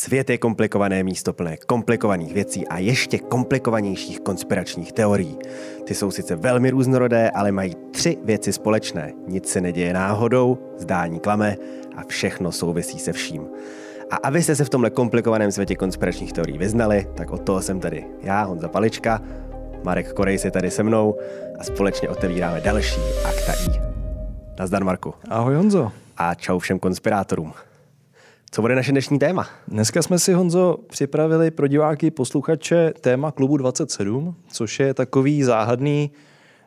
Svět je komplikované místo plné komplikovaných věcí a ještě komplikovanějších konspiračních teorií. Ty jsou sice velmi různorodé, ale mají tři věci společné. Nic se neděje náhodou, zdání klame a všechno souvisí se vším. A abyste se v tomhle komplikovaném světě konspiračních teorií vyznali, tak od toho jsem tady já, Honza Palička, Marek Korej je tady se mnou a společně otevíráme další Akta I. Nazdar Marku. Ahoj Honzo. A čau všem konspirátorům. Co bude naše dnešní téma? Dneska jsme si, Honzo, připravili pro diváky, posluchače téma klubu 27, což je takový záhadný,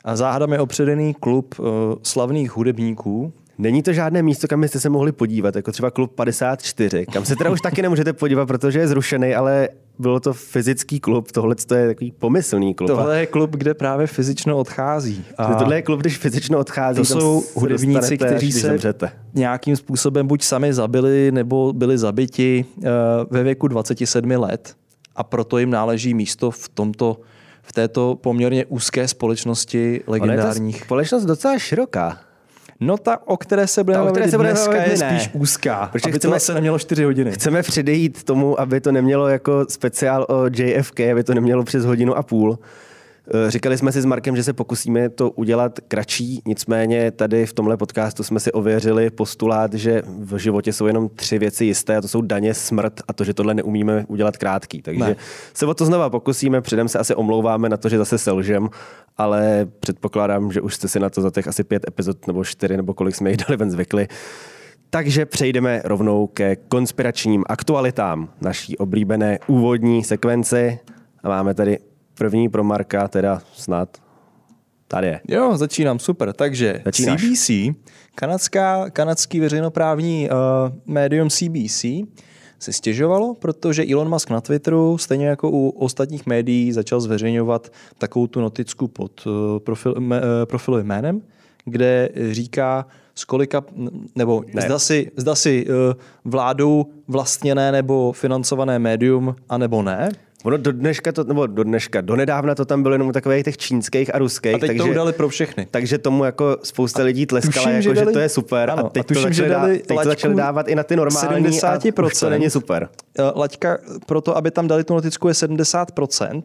a záhadami opředený klub eh, slavných hudebníků, Není to žádné místo, kam byste se mohli podívat, jako třeba klub 54, kam se teda už taky nemůžete podívat, protože je zrušený, ale bylo to fyzický klub, tohle to je takový pomyslný klub. Tohle je klub, kde právě fyzično odchází. A tohle je klub, když fyzično odchází. To jsou hudebníci, kteří se zemřete. nějakým způsobem buď sami zabili, nebo byli zabiti eh, ve věku 27 let a proto jim náleží místo v tomto v této poměrně úzké společnosti legendárních. je ta společnost docela široká. No ta, o které se budeme bavit dneska, dneska je ne. spíš úzká, protože aby chceme, to se nemělo 4 hodiny. Chceme předejít tomu, aby to nemělo jako speciál o JFK, aby to nemělo přes hodinu a půl, Eh, říkali jsme si s Markem, že se pokusíme to udělat kratší, nicméně tady v tomhle podcastu jsme si ověřili postulát, že v životě jsou jenom tři věci jisté, a to jsou daně, smrt a to, že tohle neumíme udělat krátký. Takže ne. se o to znova pokusíme, předem se asi omlouváme na to, že zase selžem, ale předpokládám, že už jste si na to za těch asi pět epizod nebo čtyři nebo kolik jsme jich dali ven zvykli. Takže přejdeme rovnou ke konspiračním aktualitám, naší oblíbené úvodní sekvenci. A máme tady První pro Marka teda snad tady je. Jo, začínám, super. Takže Začínáš. CBC, kanadská, kanadský veřejnoprávní uh, médium CBC, se stěžovalo, protože Elon Musk na Twitteru, stejně jako u ostatních médií, začal zveřejňovat takovou tu noticku pod eh, profil, me, eh, profilu jménem, kde říká, z kolika, nebo ne. zda si, zda si vládou vlastněné nebo financované médium, anebo ne. Ono do dneška to, nebo do dneška, do nedávna to tam bylo jenom takových těch čínských a ruských. A teď takže, to udali pro všechny. Takže tomu jako spousta lidí tleskala, tuším, jako, že, dali, že to je super. Ano, a teď, a tuším, to, začali dali teď to začali dávat i na ty normální 70%. a to není super. Eh, laťka pro to, aby tam dali tu notickou je 70%.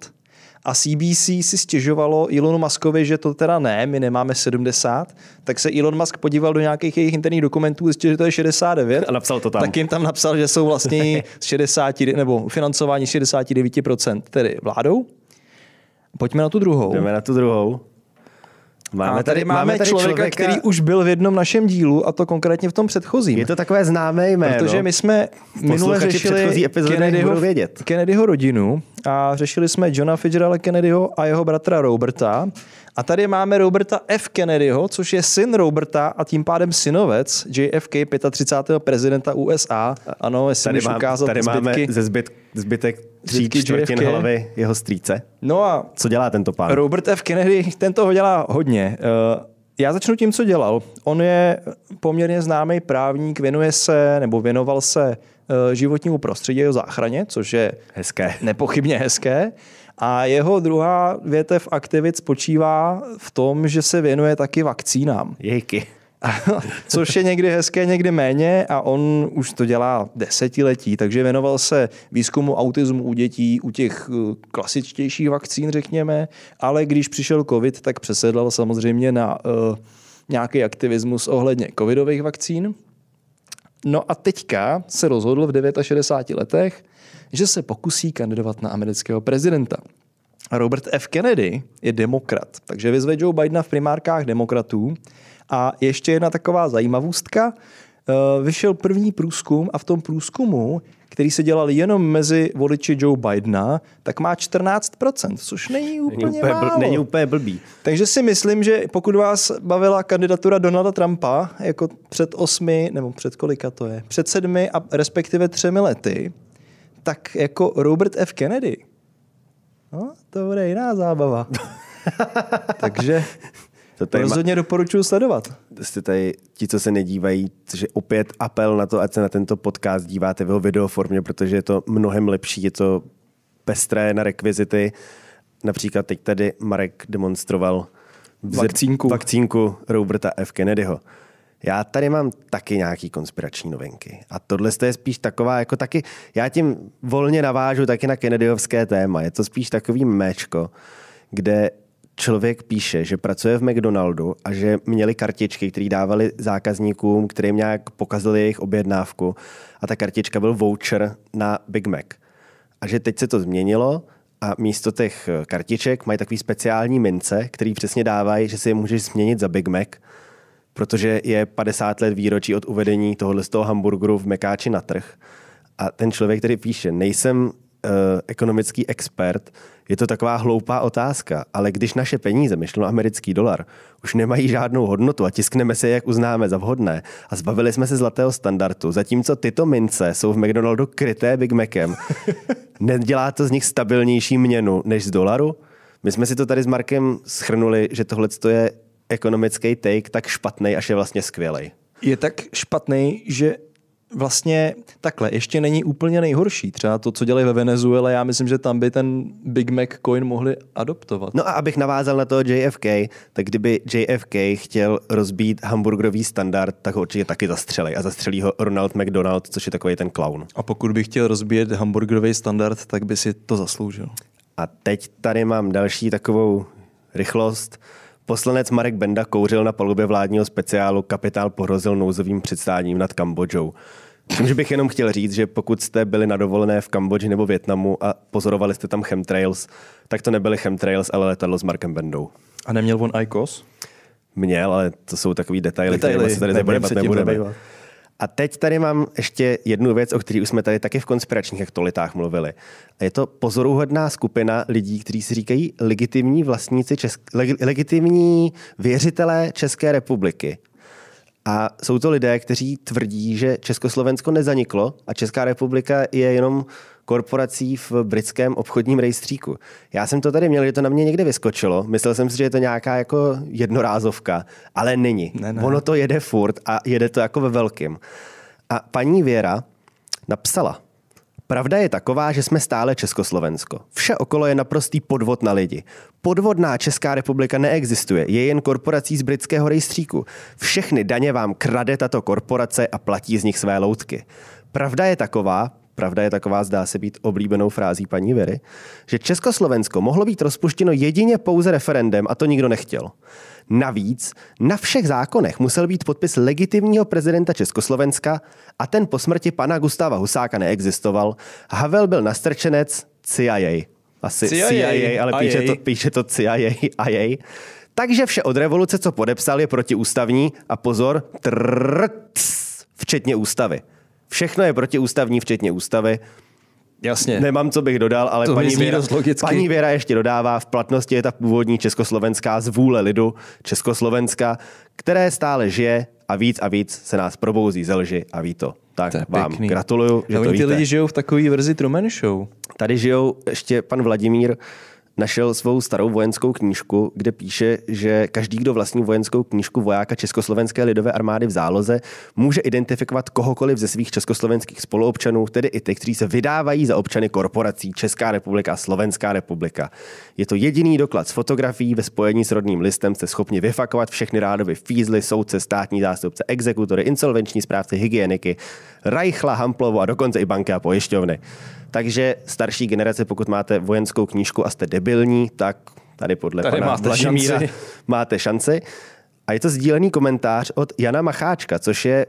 A CBC si stěžovalo Elonu Muskovi, že to teda ne, my nemáme 70, tak se Elon Musk podíval do nějakých jejich interních dokumentů, zjistil, že to je 69. A napsal to tam. Tak jim tam napsal, že jsou vlastně 60, nebo financování 69%, tedy vládou. Pojďme na tu druhou. Jdeme na tu druhou. Máme tady, tady máme, máme tady člověka, člověka, který už byl v jednom našem dílu, a to konkrétně v tom předchozím. Je to takové známé jméno. Protože my jsme minule řešili Kennedyho, vědět. Kennedyho rodinu a řešili jsme Johna Fitzgeralda Kennedyho a jeho bratra Roberta. A tady máme Roberta F. Kennedyho, což je syn Roberta a tím pádem synovec JFK 35. prezidenta USA. Ano, jestli tady, mám, ukázat tady máme ze zbyt, zbytek tří čtvrtin hlavy jeho strýce. No a co dělá tento pán? Robert F. Kennedy, ten toho dělá hodně. Eh, já začnu tím, co dělal. On je poměrně známý právník, věnuje se nebo věnoval se eh, životnímu prostředí jeho záchraně, což je hezké. nepochybně hezké. A jeho druhá větev aktivit spočívá v tom, že se věnuje taky vakcínám. Jejky. což je někdy hezké, někdy méně a on už to dělá desetiletí, takže věnoval se výzkumu autismu u dětí, u těch eh, klasičtějších vakcín, řekněme, ale když přišel covid, tak přesedlal samozřejmě na uh, nějaký aktivismus ohledně covidových vakcín. No a teďka se rozhodl v 69 letech, že se pokusí kandidovat na amerického prezidenta. Robert F. Kennedy je demokrat, takže vyzve Joe Bidena v primárkách demokratů a ještě jedna taková zajímavostka. Eh, vyšel první průzkum a v tom průzkumu který se dělal jenom mezi voliči Joe Bidena, tak má 14%, což není úplně, není úplně, málo. není úplně blbý. Takže si myslím, že pokud vás bavila kandidatura Donalda Trumpa jako před osmi, nebo před kolika to je, před sedmi a respektive třemi lety, tak jako Robert F. Kennedy. No, to bude jiná zábava. Takže to tady Rozhodně ma... doporučuji sledovat. Jste tady, ti, co se nedívají, což je opět apel na to, ať se na tento podcast díváte v jeho videoformě, protože je to mnohem lepší, je to pestré na rekvizity. Například teď tady Marek demonstroval vzr... vakcínku. vakcínku Roberta F. Kennedyho. Já tady mám taky nějaký konspirační novinky. A tohle je spíš taková, jako taky, já tím volně navážu taky na Kennedyovské téma. Je to spíš takový méčko, kde člověk píše, že pracuje v McDonaldu a že měli kartičky, které dávali zákazníkům, kterým nějak pokazili jejich objednávku a ta kartička byl voucher na Big Mac. A že teď se to změnilo a místo těch kartiček mají takový speciální mince, který přesně dávají, že si je můžeš změnit za Big Mac, protože je 50 let výročí od uvedení tohohle z toho hamburgeru v Mekáči na trh. A ten člověk který píše, nejsem uh, ekonomický expert, je to taková hloupá otázka, ale když naše peníze, myšleno americký dolar, už nemají žádnou hodnotu a tiskneme se, jak uznáme za vhodné a zbavili jsme se zlatého standardu, zatímco tyto mince jsou v McDonaldu kryté Big Macem, nedělá to z nich stabilnější měnu než z dolaru? My jsme si to tady s Markem schrnuli, že tohle je ekonomický take tak špatný, až je vlastně skvělý. Je tak špatný, že vlastně takhle, ještě není úplně nejhorší. Třeba to, co dělají ve Venezuele, já myslím, že tam by ten Big Mac coin mohli adoptovat. No a abych navázal na toho JFK, tak kdyby JFK chtěl rozbít hamburgerový standard, tak ho určitě taky zastřelej. A zastřelí ho Ronald McDonald, což je takový ten clown. A pokud by chtěl rozbít hamburgerový standard, tak by si to zasloužil. A teď tady mám další takovou rychlost. Poslanec Marek Benda kouřil na palubě vládního speciálu Kapitál pohrozil nouzovým předstáním nad Kambodžou. Čímž bych jenom chtěl říct, že pokud jste byli na dovolené v Kambodži nebo Větnamu a pozorovali jste tam chemtrails, tak to nebyly chemtrails, ale letadlo s Markem Bendou. A neměl on ICOS? Měl, ale to jsou takový detaily, detaily které se tady zabývat nebudeme. Zabývat. A teď tady mám ještě jednu věc, o které už jsme tady taky v konspiračních aktualitách mluvili. A je to pozoruhodná skupina lidí, kteří si říkají legitimní vlastníci, česk- leg- legitimní věřitelé České republiky. A jsou to lidé, kteří tvrdí, že Československo nezaniklo a Česká republika je jenom korporací v britském obchodním rejstříku. Já jsem to tady měl, že to na mě někde vyskočilo. Myslel jsem si, že je to nějaká jako jednorázovka, ale není. Ne, ne. Ono to jede furt a jede to jako ve velkým. A paní Věra napsala, Pravda je taková, že jsme stále Československo. Vše okolo je naprostý podvod na lidi. Podvodná Česká republika neexistuje, je jen korporací z britského rejstříku. Všechny daně vám krade tato korporace a platí z nich své loutky. Pravda je taková, Pravda je taková, zdá se být oblíbenou frází paní Very, že Československo mohlo být rozpuštěno jedině pouze referendem a to nikdo nechtěl. Navíc na všech zákonech musel být podpis legitimního prezidenta Československa a ten po smrti pana Gustáva Husáka neexistoval. Havel byl nastrčenec CIA. Asi CIA, CIA ale píše to, píše to CIA a jej. Takže vše od revoluce, co podepsal, je protiústavní a pozor, trrr, včetně ústavy. Všechno je protiústavní, včetně ústavy. Jasně. Nemám, co bych dodal, ale to paní Věra, paní Věra ještě dodává, v platnosti je ta původní československá zvůle lidu Československa, které stále žije a víc a víc se nás probouzí ze lži a ví to. Tak to vám pěkný. gratuluju, že a to víte. ty lidi žijou v takové verzi Truman Show. Tady žijou ještě pan Vladimír, našel svou starou vojenskou knížku, kde píše, že každý, kdo vlastní vojenskou knížku vojáka Československé lidové armády v záloze, může identifikovat kohokoliv ze svých československých spoluobčanů, tedy i ty, kteří se vydávají za občany korporací Česká republika a Slovenská republika. Je to jediný doklad s fotografií ve spojení s rodným listem jste schopni vyfakovat všechny rádovy fízly, soudce, státní zástupce, exekutory, insolvenční správce, hygieniky, Reichla, Hamplovu a dokonce i banky a pojišťovny. Takže starší generace, pokud máte vojenskou knížku a jste debilní, tak tady podle tady pana máte Vladimíra šanci. máte šanci. A je to sdílený komentář od Jana Macháčka, což je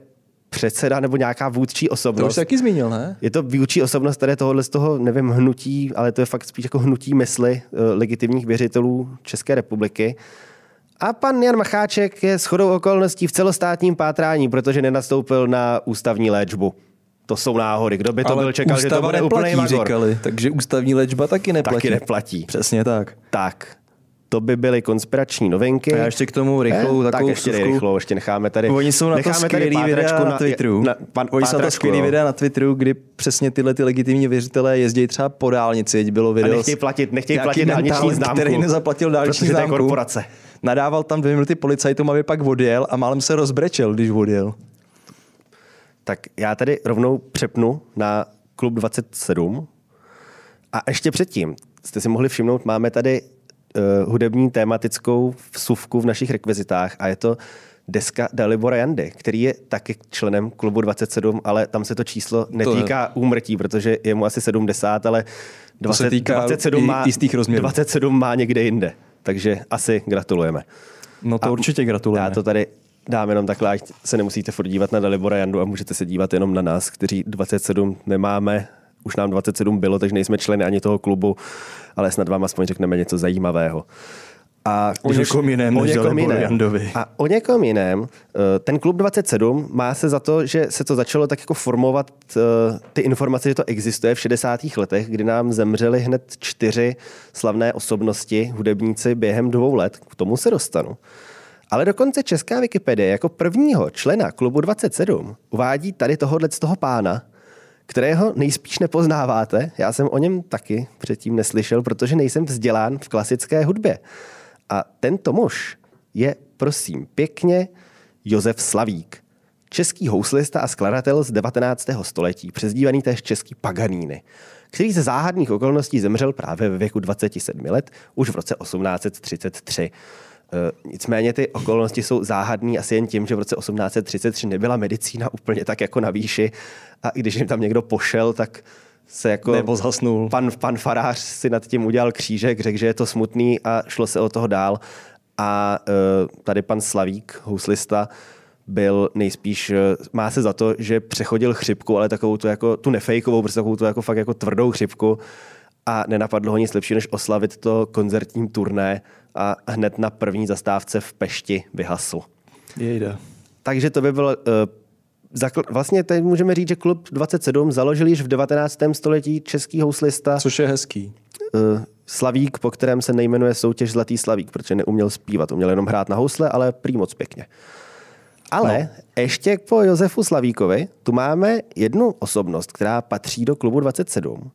předseda nebo nějaká vůdčí osobnost. To už taky zmínil, ne? Je to vůdčí osobnost tady tohohle z toho, nevím, hnutí, ale to je fakt spíš jako hnutí mysli uh, legitimních věřitelů České republiky. A pan Jan Macháček je shodou okolností v celostátním pátrání, protože nenastoupil na ústavní léčbu. To jsou náhody. Kdo by to Ale byl čekal, že to bude úplný Říkali, takže ústavní léčba taky neplatí. Taky neplatí. Přesně tak. Tak. To by byly konspirační novinky. A já ještě k tomu eh, rychlou ne? takovou Tak ještě vsuvku. rychlou, ještě necháme tady. Oni jsou na to skvělý videa na, na Twitteru. Na, pan, Oni jsou na to skvělý no. videa na Twitteru, kdy přesně tyhle ty legitimní věřitelé jezdí třeba po dálnici, bylo video. A nechtějí platit, nechtějí platit dálniční známku. Který nezaplatil dálniční známku. korporace nadával tam dvě minuty policajtům, aby pak odjel a málem se rozbrečel, když odjel. Tak já tady rovnou přepnu na klub 27. A ještě předtím, jste si mohli všimnout, máme tady uh, hudební tématickou vsuvku v našich rekvizitách a je to deska Dalibora Jandy, který je taky členem klubu 27, ale tam se to číslo netýká to úmrtí, protože je mu asi 70, ale 20, se týká 27, má, 27 má někde jinde. Takže asi gratulujeme. No to a určitě gratulujeme. Já to tady dám jenom takhle, ať se nemusíte furt dívat na Dalibora Jandu a můžete se dívat jenom na nás, kteří 27 nemáme, už nám 27 bylo, takže nejsme členy ani toho klubu, ale snad vám aspoň řekneme něco zajímavého. A o někom jiném, o někom jiném. A o někom jiném. Ten klub 27 má se za to, že se to začalo tak jako formovat eh, ty informace, že to existuje v 60. letech, kdy nám zemřeli hned čtyři slavné osobnosti, hudebníci během dvou let. K tomu se dostanu. Ale dokonce česká Wikipedie jako prvního člena klubu 27 uvádí tady tohohle z toho pána, kterého nejspíš nepoznáváte. Já jsem o něm taky předtím neslyšel, protože nejsem vzdělán v klasické hudbě. A tento muž je, prosím, pěkně Josef Slavík, český houslista a skladatel z 19. století, přezdívaný též český paganíny, který ze záhadných okolností zemřel právě ve věku 27 let, už v roce 1833. Eh, nicméně ty okolnosti jsou záhadný, asi jen tím, že v roce 1833 nebyla medicína úplně tak jako na výši a i když jim tam někdo pošel, tak se jako nebo zhasnul. Pan, pan farář si nad tím udělal křížek, řekl, že je to smutný a šlo se o toho dál. A e, tady pan Slavík, houslista, byl nejspíš, e, má se za to, že přechodil chřipku, ale takovou tu, jako, tu nefejkovou, prostě takovou tu jako fakt jako tvrdou chřipku a nenapadlo ho nic lepší, než oslavit to koncertním turné a hned na první zastávce v Pešti vyhasl. Jejde. Takže to by byl uh, e, vlastně teď můžeme říct, že klub 27 založil již v 19. století český houslista. Což je hezký. Eh, Slavík, po kterém se nejmenuje soutěž Zlatý Slavík, protože neuměl zpívat, uměl jenom hrát na housle, ale prý moc pěkně. Ale no. ještě po Josefu Slavíkovi tu máme jednu osobnost, která patří do klubu 27.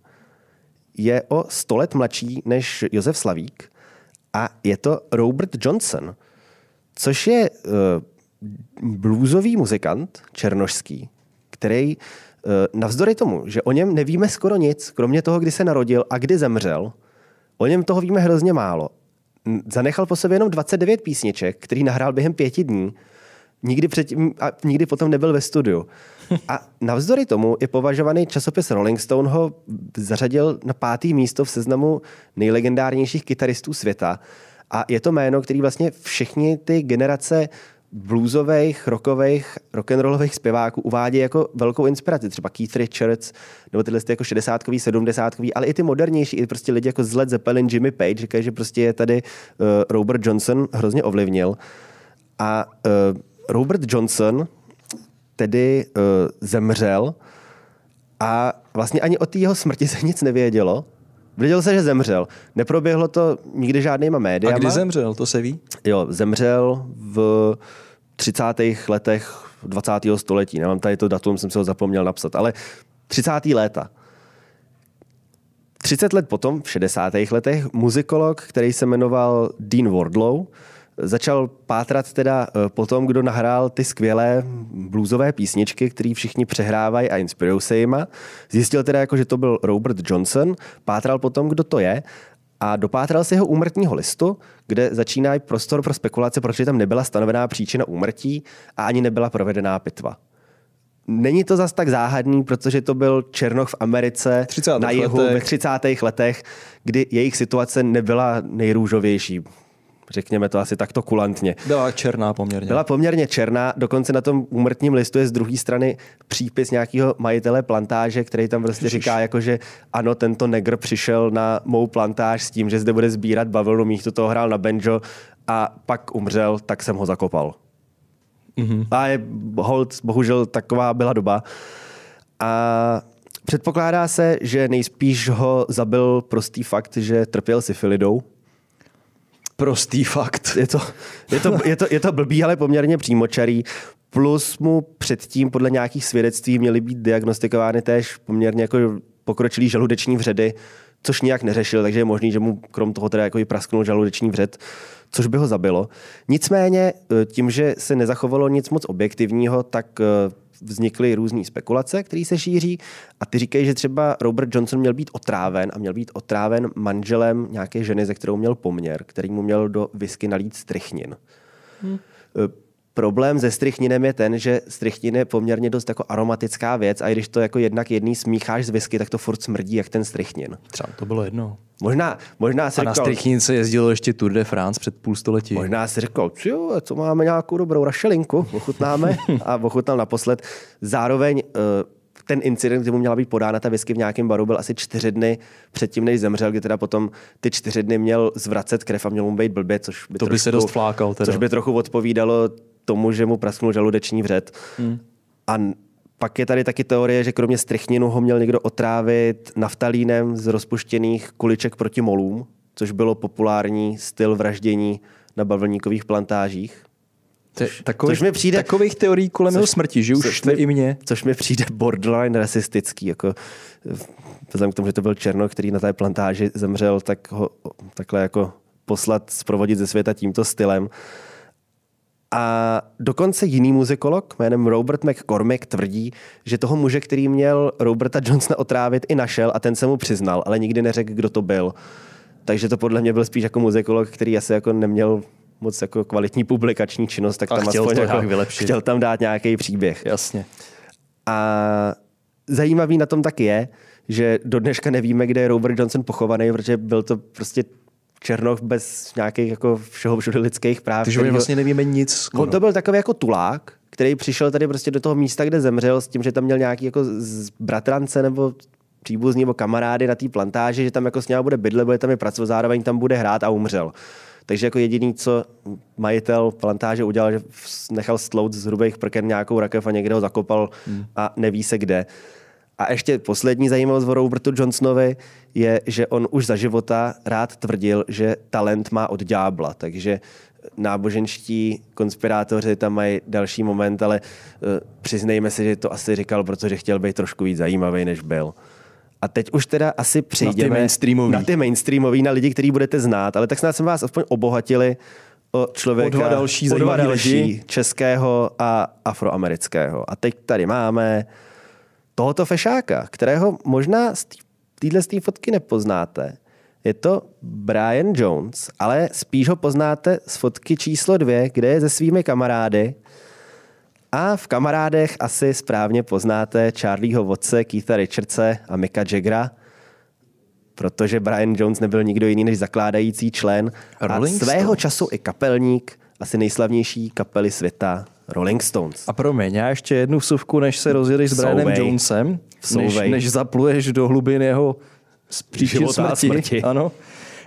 Je o 100 let mladší než Josef Slavík a je to Robert Johnson, což je eh, bluesový muzikant černošský, který eh, navzdory tomu, že o něm nevíme skoro nic, kromě toho, kdy se narodil a kdy zemřel, o něm toho víme hrozně málo. Zanechal po sobě jenom 29 písniček, který nahrál během pěti dní, nikdy, předtím, a nikdy potom nebyl ve studiu. A navzdory tomu je považovaný časopis Rolling Stone ho zařadil na pátý místo v seznamu nejlegendárnějších kytaristů světa. A je to jméno, který vlastně všichni ty generace bluesových, rockových, rock'n'rollových zpěváků uvádí jako velkou inspiraci. Třeba Keith Richards, nebo tyhle jako 60 70 ale i ty modernější, i prostě lidi jako z Led Zeppelin, Jimmy Page, říkají, že prostě je tady uh, Robert Johnson hrozně ovlivnil. A uh, Robert Johnson tedy uh, zemřel a vlastně ani o té jeho smrti se nic nevědělo. Věděl se, že zemřel. Neproběhlo to nikdy žádnýma médiama. A kdy zemřel, to se ví? Jo, zemřel v 30. letech 20. století. Nemám tady to datum, jsem si ho zapomněl napsat, ale 30. léta. 30 let potom, v 60. letech, muzikolog, který se jmenoval Dean Wardlow, Začal pátrat teda e, po tom, kdo nahrál ty skvělé bluesové písničky, které všichni přehrávají a inspirují se jima. Zjistil teda, jako, že to byl Robert Johnson, pátral po tom, kdo to je a dopátral si jeho úmrtního listu, kde začíná prostor pro spekulace, protože tam nebyla stanovená příčina úmrtí a ani nebyla provedená pitva. Není to zas tak záhadný, protože to byl Černoch v Americe 30. na jihu letech. ve 30. letech, kdy jejich situace nebyla nejrůžovější. Řekněme to asi takto kulantně. Byla černá poměrně. Byla poměrně černá, dokonce na tom úmrtním listu je z druhé strany přípis nějakého majitele plantáže, který tam prostě říká, jako, že ano, tento negr přišel na mou plantáž s tím, že zde bude sbírat bavlnu, místo toho hrál na banjo a pak umřel, tak jsem ho zakopal. Mm-hmm. A je hold, bohužel taková byla doba. A předpokládá se, že nejspíš ho zabil prostý fakt, že trpěl syfilidou prostý fakt. Je to, je to, je to, je to blbý, ale poměrně přímočarý. Plus mu předtím podle nějakých svědectví měly být diagnostikovány též poměrně jako pokročilý žaludeční vředy, což nijak neřešil, takže je možný, že mu krom toho teda jako i prasknul žaludeční vřed, což by ho zabilo. Nicméně e, tím, že se nezachovalo nic moc objektivního, tak e, vznikly různé spekulace, které se šíří a ty říkají, že třeba Robert Johnson měl být otráven a měl být otráven manželem nějaké ženy, ze kterou měl poměr, který mu měl do whisky nalít strychnin. Hmm Problém se strychninem je ten, že strychnin je poměrně dost jako aromatická věc a i když to jako jednak jedný smícháš z whisky, tak to furt smrdí jak ten strychnin. Třeba to bylo jedno. Možná, možná se A na strychnin se jezdilo ještě Tour de France před půl století. Možná si řekl, jo, co máme nějakou dobrou rašelinku, ochutnáme a ochutnal naposled. Zároveň eh, ten incident, kdy mu měla být podána ta whisky v nějakém baru, byl asi čtyři dny předtím, než zemřel, kdy teda potom ty čtyři dny měl zvracet krev a měl mu být blbě, což by, to trošku, by se dost flákal. Teda. Což by trochu odpovídalo tomu, že mu prasknul žaludeční vřet. Hmm. A pak je tady taky teorie, že kromě strychninu ho měl někdo otrávit naftalínem z rozpuštěných kuliček proti molům, což bylo populární styl vraždění na bavlníkových plantážích. Te, takových, což mi přijde, takových teorií kolem což, jeho smrti, že už štve i mě. Což mi přijde borderline rasistický. Jako, eh, vzhledem k tomu, že to byl Černo, který na té plantáži zemřel, tak ho takhle jako poslat, sprovodit ze světa tímto stylem. A dokonce jiný muzikolog jménem Robert McCormick tvrdí, že toho muže, který měl Roberta Johnsona otrávit, i našel a ten se mu přiznal, ale nikdy neřekl, kdo to byl. Takže to podle mě byl spíš jako muzikolog, který asi jako neměl moc jako kvalitní publikační činnost, tak a tam chtěl aspoň to jako, vylepšit. chtěl tam dát nějaký příběh. Jasně. A zajímavý na tom tak je, že do dneška nevíme, kde je Robert Johnson pochovaný, protože byl to prostě Černov bez nějakých jako všeho všude lidských práv. Takže my vlastně nevíme nic. Skoro. On to byl takový jako tulák, který přišel tady prostě do toho místa, kde zemřel, s tím, že tam měl nějaký jako bratrance nebo příbuzní nebo kamarády na té plantáži, že tam jako s ním bude bydlet, bude tam je pracovat, zároveň tam bude hrát a umřel. Takže jako jediný, co majitel plantáže udělal, že nechal stlout z hrubých prken nějakou rakev a někde ho zakopal hmm. a neví se kde. A ještě poslední zajímavost o Robertu Johnsonovi je, že on už za života rád tvrdil, že talent má od ďábla, takže eh, náboženští konspirátoři tam mají další moment, ale uh, přiznejme si, že to asi říkal, protože chtěl být trošku víc zajímavý, než byl. A teď už teda asi přejdeme na ty na, ty mainstreamový, na lidi, který budete znát, ale tak snad jsme vás aspoň obohatili o člověka, o dva další, o dva další lidi. českého a afroamerického. A teď tady máme tohoto fešáka, kterého možná z téhle fotky nepoznáte, je to Brian Jones, ale spíš ho poznáte z fotky číslo dvě, kde je se svými kamarády. A v kamarádech asi správně poznáte Charlieho Vodce, Keitha Richardse a Mika Jagra, protože Brian Jones nebyl nikdo jiný než zakládající člen a svého Stones. času i kapelník asi nejslavnější kapely světa Rolling Stones. A promiň, já ještě jednu vsuvku, než se rozjedeš s Brianem Jonesem, než, než zapluješ do hlubin jeho příčin smrti. smrti. Ano.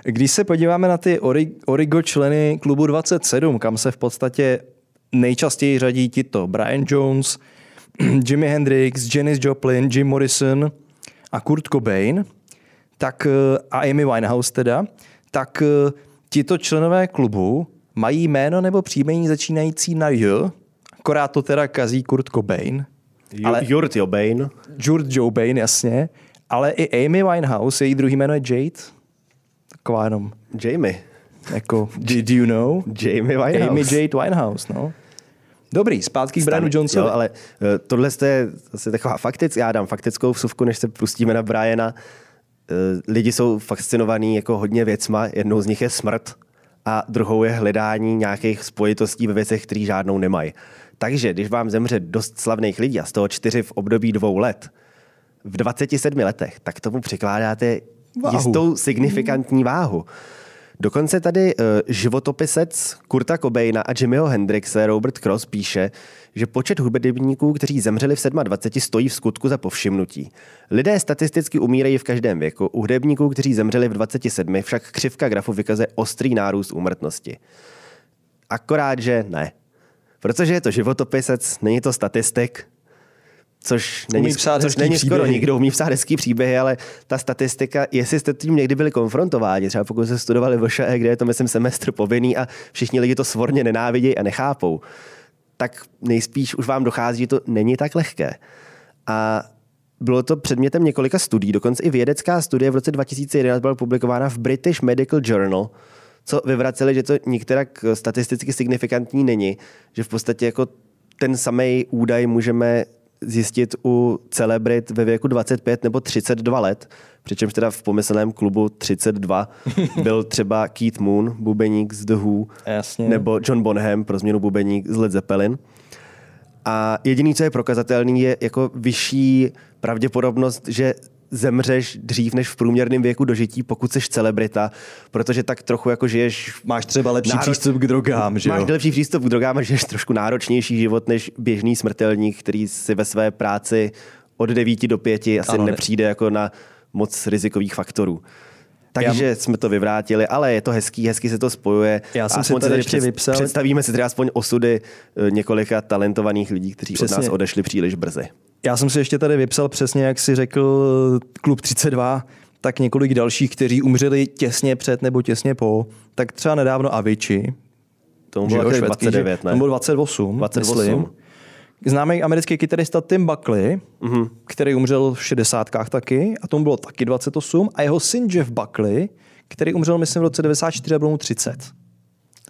Když se podíváme na ty Origo členy klubu 27, kam se v podstatě nejčastěji řadí tito Brian Jones, Jimi Hendrix, Janis Joplin, Jim Morrison a Kurt Cobain, tak eh, a Amy Winehouse teda, tak eh, tito členové klubu mají jméno nebo příjmení začínající na J, akorát to teda kazí Kurt Cobain. Ale Jurt Jobain. Jurt Jobain, jasně. Ale i Amy Winehouse, její druhý jméno je Jade. Taková jenom. Jamie. Jako, did you know? Jamie Winehouse. Amy Jade Winehouse, no. Dobrý, zpátky k Brianu Johnsonu. Jo, ale eh, tohle je zase taková faktická, já dám faktickou vsuvku, než se pustíme na Briana. Eh, lidi jsou fascinovaní jako hodně věcma, jednou z nich je smrt a druhou je hledání nějakých spojitostí ve věcech, které žádnou nemají. Takže když vám zemře dost slavných lidí a z toho čtyři v období dvou let, v 27 letech, tak tomu přikládáte váhu. jistou signifikantní váhu. Dokonce tady uh, životopisec Kurta Cobaina a Jimmyho Hendrixe Robert Cross píše, že počet hudebníků, kteří zemřeli v 27, stojí v skutku za povšimnutí. Lidé statisticky umírají v každém věku, u hudebníků, kteří zemřeli v 27, však křivka grafu vykazuje ostrý nárůst úmrtnosti. Akorát, že ne. Protože je to životopisec, není to statistik, což není, což není příběhy. skoro nikdo umí psát hezký příběhy, ale ta statistika, jestli jste tím někdy byli konfrontováni, třeba pokud jste studovali v OŠE, kde je to, myslím, semestr povinný a všichni lidi to svorně nenávidí a nechápou, tak nejspíš už vám dochází, že to není tak lehké. A bylo to předmětem několika studií, dokonce i vědecká studie v roce 2011 byla publikována v British Medical Journal, co vyvraceli, že to nikterak statisticky signifikantní není, že v podstatě jako ten samý údaj můžeme zjistit u celebrit ve věku 25 nebo 32 let, přičemž teda v pomyslném klubu 32 byl třeba Keith Moon, bubeník z The Who, Jasně. nebo John Bonham, pro změnu bubeník z Led Zeppelin. A jediný, co je prokazatelný, je jako vyšší pravděpodobnost, že zemřeš dřív než v průměrném věku dožití, pokud jsi celebrita, protože tak trochu jako žiješ... Máš třeba lepší náro... přístup k drogám, že jo? Máš lepší přístup k drogám a žiješ trošku náročnější život než běžný smrtelník, který si ve své práci od 9 do 5 asi ano, nepřijde ne. jako na moc rizikových faktorů. Takže já... jsme to vyvrátili, ale je to hezký, hezky se to spojuje. Já jsem si tady ještě před, vypsal. Představíme si tedy aspoň osudy eh, několika talentovaných lidí, kteří Přesně. od nás odešli příliš brzy. Já jsem si ještě tady vypsal přesně, jak si řekl, klub 32, tak několik dalších, kteří umřeli těsně před nebo těsně po, tak třeba nedávno Avicii, To bylo 29, ne? To bylo 28, 28. Myslím. Známý americký kytarista Tim Buckley, mm-hmm. který umřel v 60 taky, a tomu bylo taky 28, a jeho syn Jeff Buckley, který umřel, myslím, v roce 94 a bylo mu 30.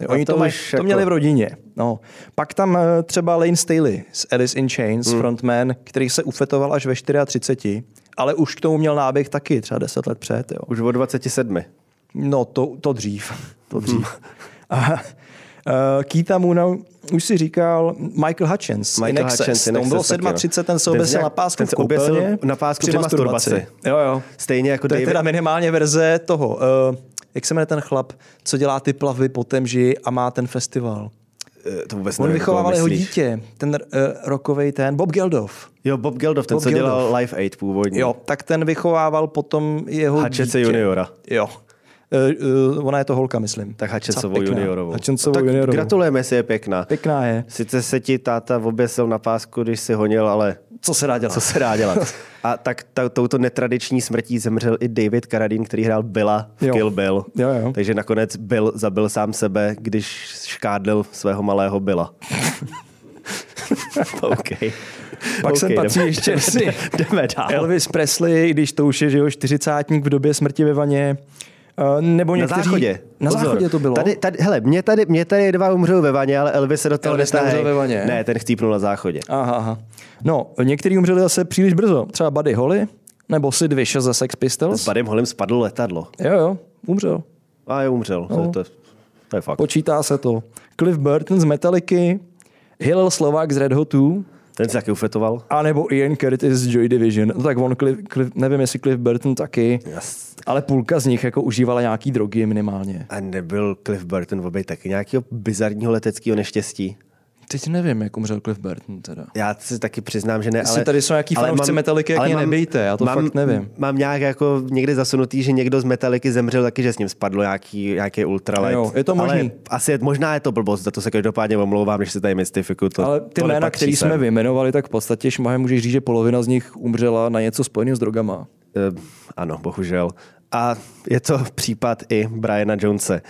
Oni to, to, máš, to jako- měli v rodině. No. Pak tam eh, třeba Lane Staley z Alice in Chains, hmm. frontman, který se ufetoval až ve 34, ale už k tomu měl náběh taky, třeba 10 let před. Jo. Už od 27. No, to, to dřív. To dřív. Hmm. A, Uh, Keita Muna už si říkal Michael Hutchins. Michael Inexes. Hutchins, Inexes, Tomu bylo 37, ten se oběsil na pásku ten se v koupelně. Na pásku při masturbaci. masturbaci. Jo, jo. Stejně jako to David. je teda minimálně verze toho. Uh, jak se jmenuje ten chlap, co dělá ty plavy po temži a má ten festival? Eh, to vůbec On vychovával jeho dítě, ten uh, eh, rokový ten, Bob Geldof. Jo, Bob Geldof, ten, Bob co Geldof. dělal Life Aid původně. Jo, tak ten vychovával potom jeho Hačece dítě. juniora. Jo. Uh, ona je to holka, myslím. Tak Hačecovou juniorovou. No, tak juniorovou. gratulujeme si, je pěkná. Pěkná je. Sice se ti táta oběsil na pásku, když si honil, ale co se dá dělat. Co se dá dělat. A tak ta, touto netradiční smrtí zemřel i David Karadin, který hrál Billa v jo. Kill Bill. Jo, jo. Takže nakonec Bill zabil sám sebe, když škádl svého malého Billa. okay. Pak okay, sem patří jdeme, ještě jdeme, jdeme dál. Elvis Presley, když to už je že jo, čtyřicátník v době smrti ve vaně. Eh, nebo někteří... Na záchodě. Na Pozor. záchodě to bylo. Tady, tady, hele, mě tady, mě tady dva umřou ve vaně, ale Elvis se do toho Elvis ve vaně. Ne, ten chcípnul na záchodě. Aha, aha. No, někteří umřeli zase příliš brzo. Třeba Buddy Holly, nebo Sid Vicious ze Sex Pistols. S Buddy Hollym spadlo letadlo. Jo, jo, umřel. A jo, umřel. No. To, to, je, to je fakt. Počítá se to. Cliff Burton z Metallica, Hillel Slovák z Red Hotu. Ten se taky ufetoval. A nebo Ian Curtis z Joy Division. No tak on, Cliff, Cliff, nevím jestli Cliff Burton taky, yes. ale půlka z nich jako užívala nějaký drogy minimálně. A nebyl Cliff Burton vůbec taky nějakého bizarního leteckého neštěstí? Teď nevím, jak umřel Cliff Burton teda. Já se taky přiznám, že ne, Jestli ale... tady jsou nějaký fanoušci Metallica, jak mě mám, nebejte, já to mám, fakt nevím. Mám nějak jako někde zasunutý, že někdo z Metaliky zemřel taky, že s ním spadlo nějaký, nějaký ultralight. Jo, je to možný. Ale asi možná je to blbost, za to se každopádně omlouvám, když se tady mystifikuju. To, ale ty jména, které jsme vyjmenovali, tak v podstatě šmahe můžeš říct, že polovina z nich umřela na něco spojeného s drogama. E, ano, bohužel. A je to případ i Briana Jonese.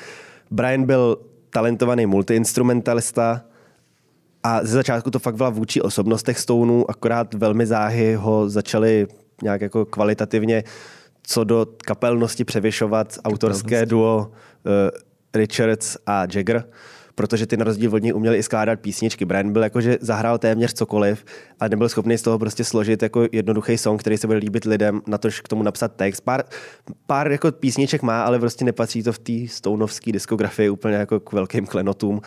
Brian byl talentovaný multiinstrumentalista, a ze začátku to fakt byla vůči osobnostech Stounů, akorát velmi záhy ho začali nějak jako kvalitativně co do kapelnosti převyšovat autorské duo uh, Richards a Jagger, protože ty na rozdíl od nich uměli i skládat písničky. Brian byl jako, že zahrál téměř cokoliv a nebyl schopný z toho prostě složit jako jednoduchý song, který se bude líbit lidem, na tož k tomu napsat text. Pár, pár jako písniček má, ale prostě nepatří to v té stounovské diskografii úplně jako k velkým klenotům.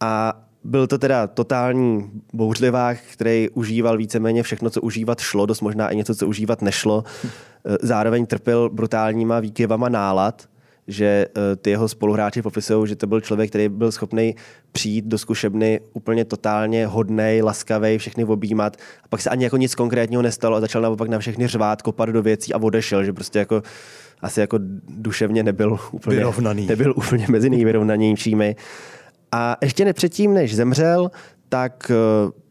A byl to teda totální bouřlivák, který užíval víceméně všechno, co užívat šlo, dost možná i něco, co užívat nešlo. Eh, zároveň trpěl brutálníma výkyvama nálad, že eh, ty jeho spoluhráči popisují, že to byl člověk, který byl schopný přijít do zkušebny úplně totálně hodnej, laskavý, všechny objímat. A pak se ani jako nic konkrétního nestalo a začal naopak na všechny řvát, kopat do věcí a odešel, že prostě jako asi jako duševně nebyl úplně, Vyrovnaný. nebyl úplně mezi nejvyrovnanějšími. A ještě nepředtím, než zemřel, tak eh,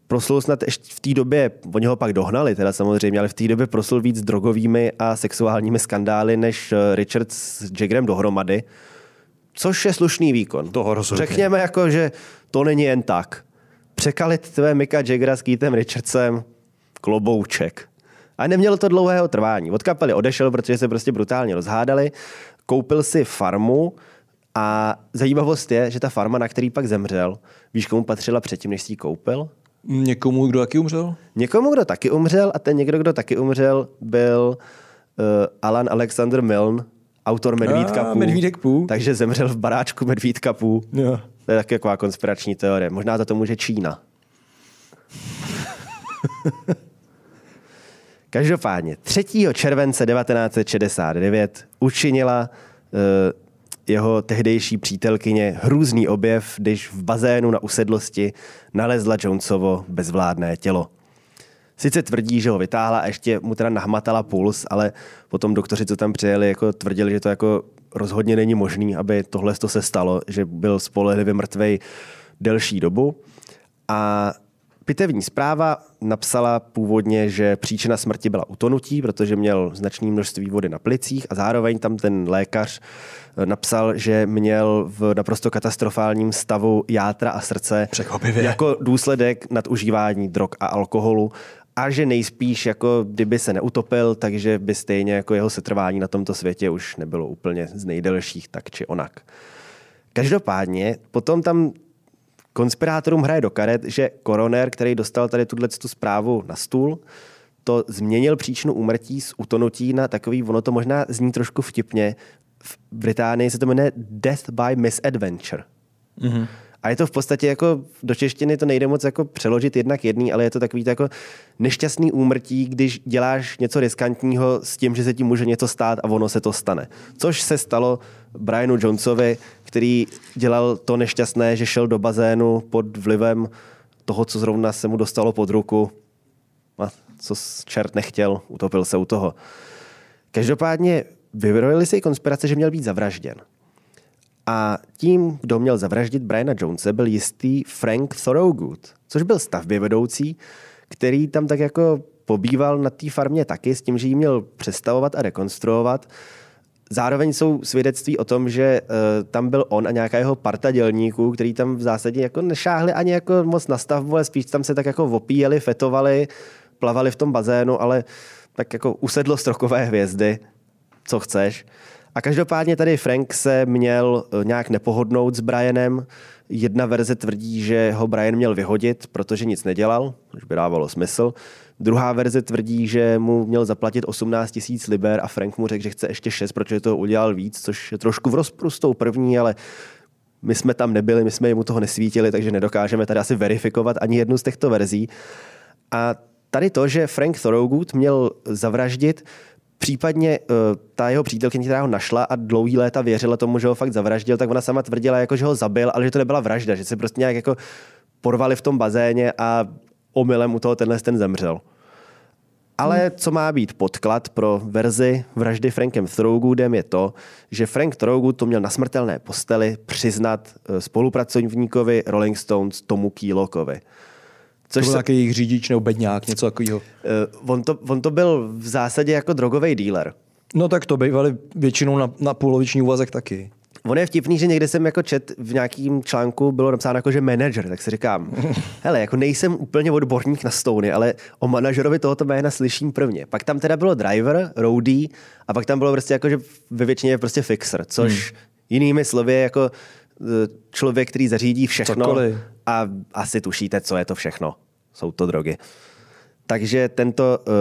proslul snad ještě v té době, oni ho pak dohnali teda samozřejmě, ale v té době proslul víc drogovými a sexuálními skandály než eh, Richard s Jaggerem dohromady, což je slušný výkon. Toho rozhodně. Řekněme jako, že to není jen tak. Překalit tvé Mika Jaggera s Keithem Richardsem, klobouček. A nemělo to dlouhého trvání. Od kapely odešel, protože se prostě brutálně rozhádali. Koupil si farmu, a zajímavost je, že ta farma, na který pak zemřel, víš, komu patřila předtím, než si ji koupil? Někomu, kdo taky umřel? Někomu, kdo taky umřel a ten někdo, kdo taky umřel, byl uh, Alan Alexander Milne, autor Medvídka Pů. Medvídek Pů. Takže zemřel v baráčku Medvídka Pů. Jo. To je taková konspirační teorie. Možná za to může Čína. Každopádně 3. července 1969 učinila uh, jeho tehdejší přítelkyně hrůzný objev, když v bazénu na usedlosti nalezla Jonesovo bezvládné tělo. Sice tvrdí, že ho vytáhla a ještě mu teda nahmatala puls, ale potom doktoři, co tam přijeli, jako tvrdili, že to jako rozhodně není možný, aby tohle to se stalo, že byl spolehlivě mrtvej delší dobu. A Pitevní zpráva napsala původně, že příčina smrti byla utonutí, protože měl značné množství vody na plicích a zároveň tam ten lékař napsal, že měl v naprosto katastrofálním stavu játra a srdce Překopivě. jako důsledek nadužívání drog a alkoholu a že nejspíš, jako kdyby se neutopil, takže by stejně jako jeho setrvání na tomto světě už nebylo úplně z nejdelších tak či onak. Každopádně potom tam konspirátorům hraje do karet, že koroner, který dostal tady tuhle tu zprávu na stůl, to změnil příčinu úmrtí z utonutí na takový, ono to možná zní trošku vtipně, v Británii se to jmenuje Death by Misadventure. Mm-hmm. A je to v podstatě jako, do češtiny to nejde moc jako přeložit jednak jedný, ale je to takový to jako nešťastný úmrtí, když děláš něco riskantního s tím, že se ti může něco stát a ono se to stane. Což se stalo Brianu Jonesovi, který dělal to nešťastné, že šel do bazénu pod vlivem toho, co zrovna se mu dostalo pod ruku a co čert nechtěl, utopil se u toho. Každopádně vyrojili se i konspirace, že měl být zavražděn. A tím, kdo měl zavraždit Briana Jonese, byl jistý Frank Thorogood, což byl vedoucí, který tam tak jako pobýval na té farmě taky, s tím, že ji měl přestavovat a rekonstruovat. Zároveň jsou svědectví o tom, že uh, tam byl on a nějaká jeho parta dělníků, který tam v zásadě jako nešáhli ani jako moc na stavbu, ale spíš tam se tak jako opíjeli, fetovali, plavali v tom bazénu, ale tak jako usedlo strokové hvězdy co chceš. A každopádně tady Frank se měl eh, nějak nepohodnout s Brianem. Jedna verze tvrdí, že ho Brian měl vyhodit, protože nic nedělal, což by dávalo smysl. Druhá verze tvrdí, že mu měl zaplatit 18 tisíc liber a Frank mu řekl, že chce ještě 6, protože to udělal víc, což je trošku v rozporu s tou první, ale my jsme tam nebyli, my jsme jemu toho nesvítili, takže nedokážeme tady asi verifikovat ani jednu z těchto verzí. A tady to, že Frank Thorogood měl zavraždit Případně eh, ta jeho přítelkyně, která ho našla a dlouhý léta věřila tomu, že ho fakt zavraždil, tak ona sama tvrdila, jako, že ho zabil, ale že to nebyla vražda, že se prostě nějak jako porvali v tom bazéně a omylem u toho tenhle ten zemřel. Ale hmm. co má být podklad pro verzi vraždy Frankem Throgoodem je to, že Frank Throgood to měl na smrtelné posteli přiznat eh, spolupracovníkovi Rolling Stones Tomu Kýlokovi. Což to byl nějaký jejich řidič nebo bedňák, něco takového. Uh, eh, on, to, on to byl v zásadě jako drogový dealer. No tak to bývali většinou na, na půloviční úvazek taky. On je vtipný, že někde jsem jako čet v nějakým článku bylo napsáno jako, že manager, tak si říkám, hele, jako nejsem úplně odborník na Stony, ale o manažerovi tohoto jména slyším prvně. Pak tam teda bylo driver, roadie a pak tam bylo prostě jako, že ve většině je prostě fixer, což hmm. jinými slovy jako eh, člověk, který zařídí všechno Cokoliv a asi tušíte, co je to všechno. Jsou to drogy. Takže tento uh,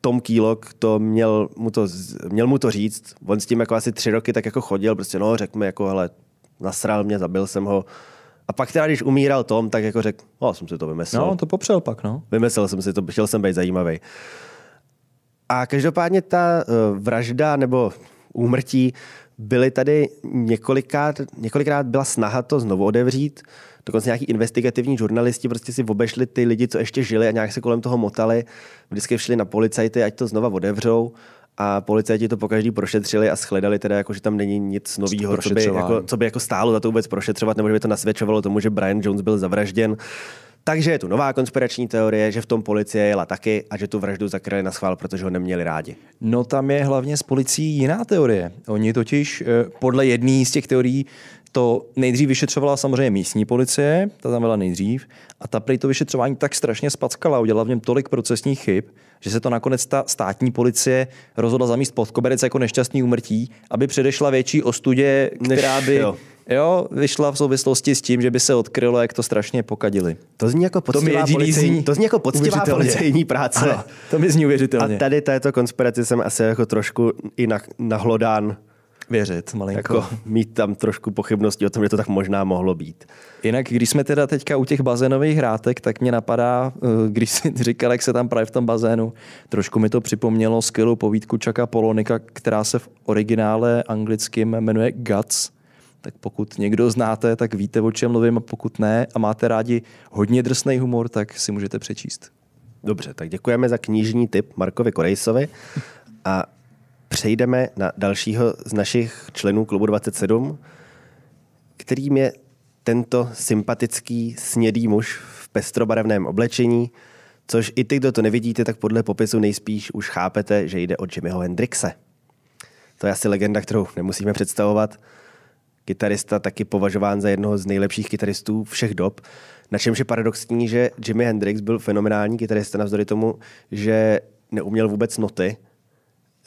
Tom Kýlok to měl mu to, měl mu to říct. On s tím jako asi tři roky tak jako chodil, prostě no, řekl mi jako, hele, nasral mě, zabil jsem ho. A pak teda, když umíral Tom, tak jako řekl, no, jsem si to vymyslel. No, on to popřel pak, no. Vymyslel jsem si to, chtěl jsem být zajímavý. A každopádně ta uh, vražda nebo úmrtí byly tady několikrát, několikrát byla snaha to znovu odevřít dokonce nějaký investigativní žurnalisti prostě si obešli ty lidi, co ještě žili a nějak se kolem toho motali, vždycky šli na policajty, ať to znova odevřou a policajti to pokaždý prošetřili a shledali teda, jako, že tam není nic nového, co, jako, co by jako stálo za to vůbec prošetřovat, nebo že by to nasvědčovalo tomu, že Brian Jones byl zavražděn. Takže je tu nová konspirační teorie, že v tom policie jela taky a že tu vraždu zakryli na schvál, protože ho neměli rádi. No tam je hlavně s policií jiná teorie. Oni totiž eh, podle jedné z těch teorií to nejdřív vyšetřovala samozřejmě místní policie, ta tam byla nejdřív, a ta prý to vyšetřování tak strašně spackala, udělala v něm tolik procesních chyb, že se to nakonec ta státní policie rozhodla zamíst pod koberec jako nešťastný umrtí, aby předešla větší ostudě, která by jo. Jo, vyšla v souvislosti s tím, že by se odkrylo, jak to strašně pokadili. To zní jako poctivá, to policejní, zní, to zní jako poctivá policejní práce. Ano, to mi zní uvěřitelně. A tady této konspiraci jsem asi jako trošku i nahlodán věřit malinko. Jako mít tam trošku pochybnosti o tom, že to tak možná mohlo být. Jinak, když jsme teda teďka u těch bazénových hrátek, tak mě napadá, eh, když jsi říkal, jak se tam právě v tom bazénu, trošku mi to připomnělo skvělou povídku Čaka Polonika, která se v originále anglickým jmenuje Guts. Tak pokud někdo znáte, tak víte, o čem mluvím, a pokud ne a máte rádi hodně drsný humor, tak si můžete přečíst. Dobře, tak děkujeme za knižní tip Markovi Korejsovi. A přejdeme na dalšího z našich členů klubu 27, kterým je tento sympatický snědý muž v pestrobarevném oblečení, což i ty, kdo to nevidíte, tak podle popisu nejspíš už chápete, že jde o Jimmyho Hendrixe. To je asi legenda, kterou nemusíme představovat. Kytarista taky považován za jednoho z nejlepších kytaristů všech dob. Na čemž je paradoxní, že Jimi Hendrix byl fenomenální kytarista navzdory tomu, že neuměl vůbec noty –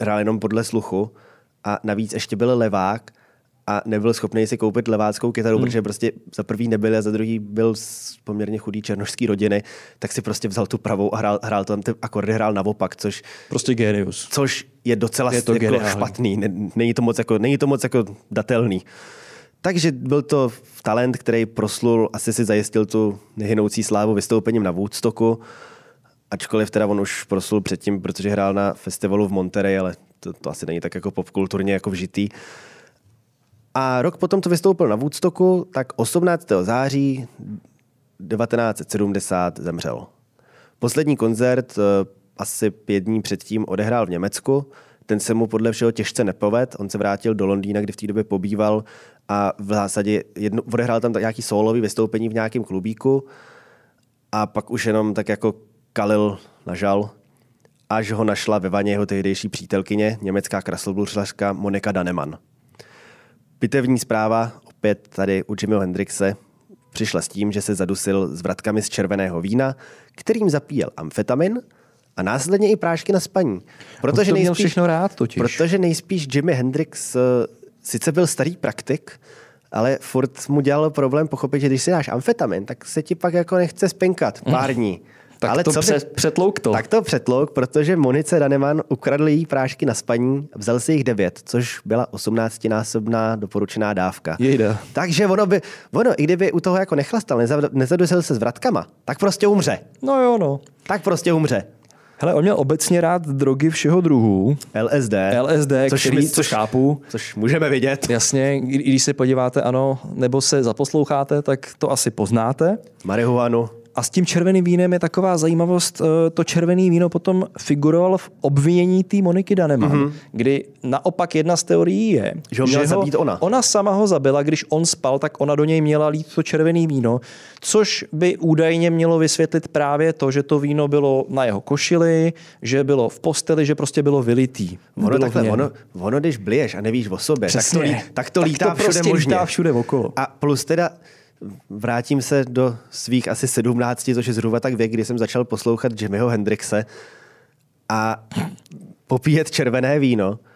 hrál jenom podle sluchu a navíc ještě byl levák a nebyl schopný si koupit leváckou kytaru, hmm. protože prostě za prvý nebyl a za druhý byl z poměrně chudý černožský rodiny, tak si prostě vzal tu pravou a hrál, hrál tam ty akordy, hrál naopak, což... Prostě genius. Což je docela je to jako špatný, není to moc jako, není to moc jako datelný. Takže byl to talent, který proslul, asi si zajistil tu nehynoucí slávu vystoupením na Woodstocku. Ačkoliv teda on už proslul předtím, protože hrál na festivalu v Monterey, ale to, to asi není tak jako popkulturně jako vžitý. A rok potom, co vystoupil na Woodstocku, tak 18. září 1970 zemřel. Poslední koncert eh, asi pět dní předtím odehrál v Německu. Ten se mu podle všeho těžce nepoved. On se vrátil do Londýna, kde v té době pobýval a v zásadě jedno, odehrál tam nějaký solový vystoupení v nějakém klubíku a pak už jenom tak jako Kalil nažal, až ho našla ve vaně jeho tehdejší přítelkyně, německá kraslobluřařka Monika Daneman. Pitevní zpráva, opět tady u Jimmyho Hendrixe, přišla s tím, že se zadusil s vratkami z červeného vína, kterým zapíjel amfetamin a následně i prášky na spaní. Protože to nejspíš, všechno rád totiž. Protože nejspíš Jimmy Hendrix eh, sice byl starý praktik, ale furt mu dělal problém pochopit, že když si dáš amfetamin, tak se ti pak jako nechce spinkat pár dní. Tak Ale to co pře- by... přetlouk to. Tak to přetlouk, protože Monice Daneman ukradl její prášky na spaní, vzal si jich devět, což byla osmnáctinásobná doporučená dávka. Jejde. Takže ono by, ono, i kdyby u toho jako nechlastal, nezadusil se s vratkama, tak prostě umře. No jo, no. Tak prostě umře. Hele, on měl obecně rád drogy všeho druhu. LSD. LSD, což, který, což, což chápu. Což můžeme vidět. Jasně, i když se podíváte, ano, nebo se zaposloucháte, tak to asi poznáte. Marihuanu. A s tím červeným vínem je taková zajímavost, eh, to červené víno potom figurovalo v obvinění té Moniky Daneman, mm-hmm. kdy naopak jedna z teorií je, že, ho že ho, ona. ona sama ho zabila, když on spal, tak ona do něj měla lít to červené víno, což by údajně mělo vysvětlit právě to, že to víno bylo na jeho košili, že bylo v posteli, že prostě bylo vylitý. Ono, bylo takhle, ono, ono, když bliješ a nevíš o sobě, Přesně. tak to, lí, tak to tak lítá to prostě všude možně. Lítá všude okolo. A plus teda vrátím se do svých asi 17, což je zhruba tak věk, kdy jsem začal poslouchat Jimmyho Hendrixe a popíjet červené víno –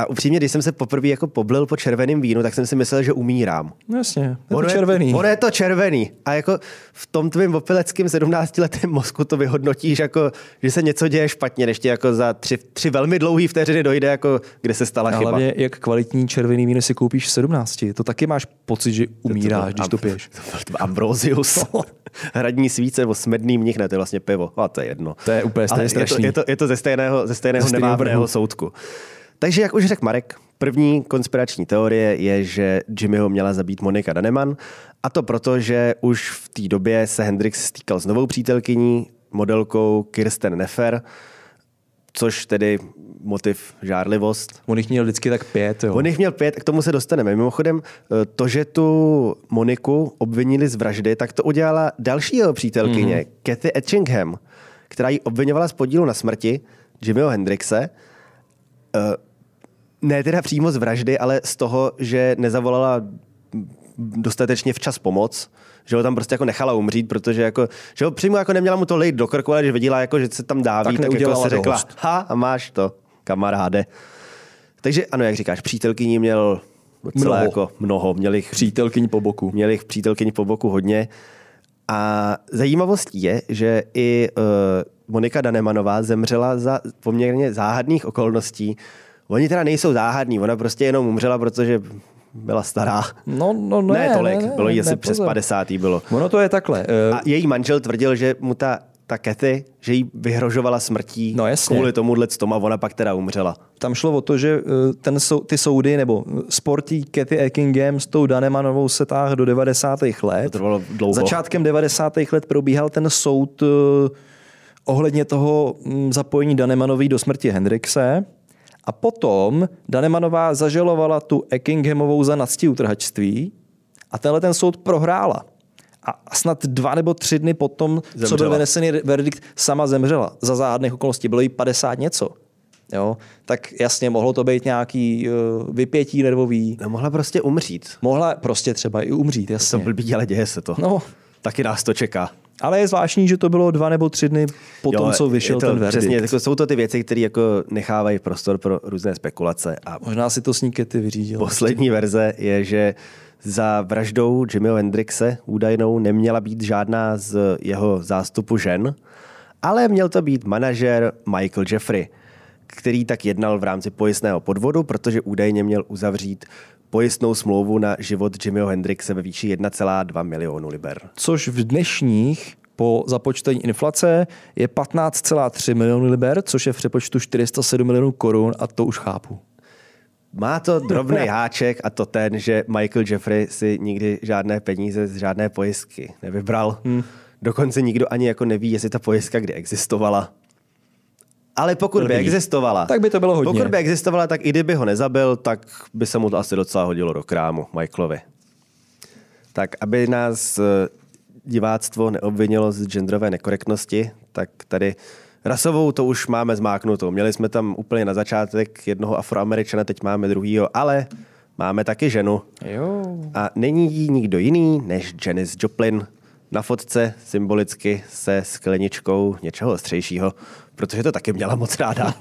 a upřímně, když jsem se poprvé jako poblil po červeném vínu, tak jsem si myslel, že umírám. No jasně, je ono to červený. Je, ono je to červený. A jako v tom tvým opileckým 17-letém mozku to vyhodnotíš, jako, že se něco děje špatně, než ti jako za tři, tři velmi dlouhé vteřiny dojde, jako, kde se stala chyba. Hlavně, jak kvalitní červený víno si koupíš v 17, to taky máš pocit, že umíráš, to to když to piješ. To byl Ambrosius. No. Hradní svíce nebo smedný mnich, ne, to je vlastně pivo. A to je jedno. To je úplně stejné, je, to, je, to, je to ze stejného, ze stejného ze nemávného soudku. Takže jak už řekl Marek, První konspirační teorie je, že Jimmyho měla zabít Monika Daneman a to proto, že už v té době se Hendrix stýkal s novou přítelkyní, modelkou Kirsten Nefer, což tedy motiv žárlivost. On jich měl vždycky tak pět. Jo. On jich měl pět, k tomu se dostaneme. Mimochodem, eh, to, že tu Moniku obvinili z vraždy, tak to udělala další jeho přítelkyně, mm. Kathy Etchingham, která ji obvinovala z podílu na smrti Jimmyho Hendrixe. Eh, ne teda přímo z vraždy, ale z toho, že nezavolala dostatečně včas pomoc, že ho tam prostě jako nechala umřít, protože jako, že ho přímo jako neměla mu to lejt do krku, ale když viděla, jako, že se tam dáví, tak, tak jako se řekla, host. ha, a máš to, kamaráde. Takže ano, jak říkáš, přítelkyní měl celé mnoho. jako mnoho. Měl jich, přítelkyní po boku. Měl jich přítelkyní po boku hodně. A zajímavostí je, že i uh, Monika Danemanová zemřela za poměrně záhadných okolností, Oni teda nejsou záhadní, ona prostě jenom umřela, protože byla stará. No, no, no ne, ne tolik, ne, ne, bylo jí asi přes 50. bylo. Ono to je takhle. A eh, její manžel tvrdil, že mu ta, ta Kathy, že jí vyhrožovala smrtí no, jasně. kvůli tomuhle tomu a ona pak teda umřela. Tam šlo o to, že eh, ten, ty soudy nebo eh, sportí Kathy Eckingem s tou Danemanovou se táhl do 90. let. To trvalo dlouho. Začátkem 90. let probíhal ten soud ohledně toho mm, zapojení Danemanový do smrti Hendrixe. A potom Danemanová zažalovala tu Eckinghamovou za utrhačství a tenhle ten soud prohrála. A snad dva nebo tři dny potom, zemřela. co byl vynesený verdikt, sama zemřela za záhadných okolností. Bylo jí 50 něco. Jo? Tak jasně, mohlo to být nějaký uh, vypětí nervový. No, mohla prostě umřít. Mohla prostě třeba i umřít, jasně. To blbý, ale děje se to. No. Taky nás to čeká. Ale je zvláštní, že to bylo dva nebo tři dny po tom, co vyšel to, ten verdikt. Přesně, tak jsou to ty věci, které jako nechávají prostor pro různé spekulace. A Možná si to s ty vyřídil. Poslední verze je, že za vraždou Jimmyho Hendrixe údajnou neměla být žádná z jeho zástupu žen, ale měl to být manažer Michael Jeffrey, který tak jednal v rámci pojistného podvodu, protože údajně měl uzavřít pojistnou smlouvu na život Jimmyho Hendrixe ve výši 1,2 milionu liber. Což v dnešních po započtení inflace je 15,3 milionů liber, což je v přepočtu 407 milionů korun a to už chápu. Má to drobný háček a to ten, že Michael Jeffrey si nikdy žádné peníze z žádné pojistky nevybral. Hmm. Dokonce nikdo ani jako neví, jestli ta pojistka kdy existovala. Ale pokud by existovala, tak by to bylo hodně. Pokud by existovala, tak i kdyby ho nezabil, tak by se mu to asi docela hodilo do krámu Michaelovi. Tak aby nás eh, diváctvo neobvinilo z genderové nekorektnosti, tak tady rasovou to už máme zmáknutou. Měli jsme tam úplně na začátek jednoho afroameričana, teď máme druhýho, ale máme taky ženu. Jo. A není jí nikdo jiný než Janis Joplin. Na fotce symbolicky se skleničkou něčeho ostřejšího protože to taky měla moc ráda.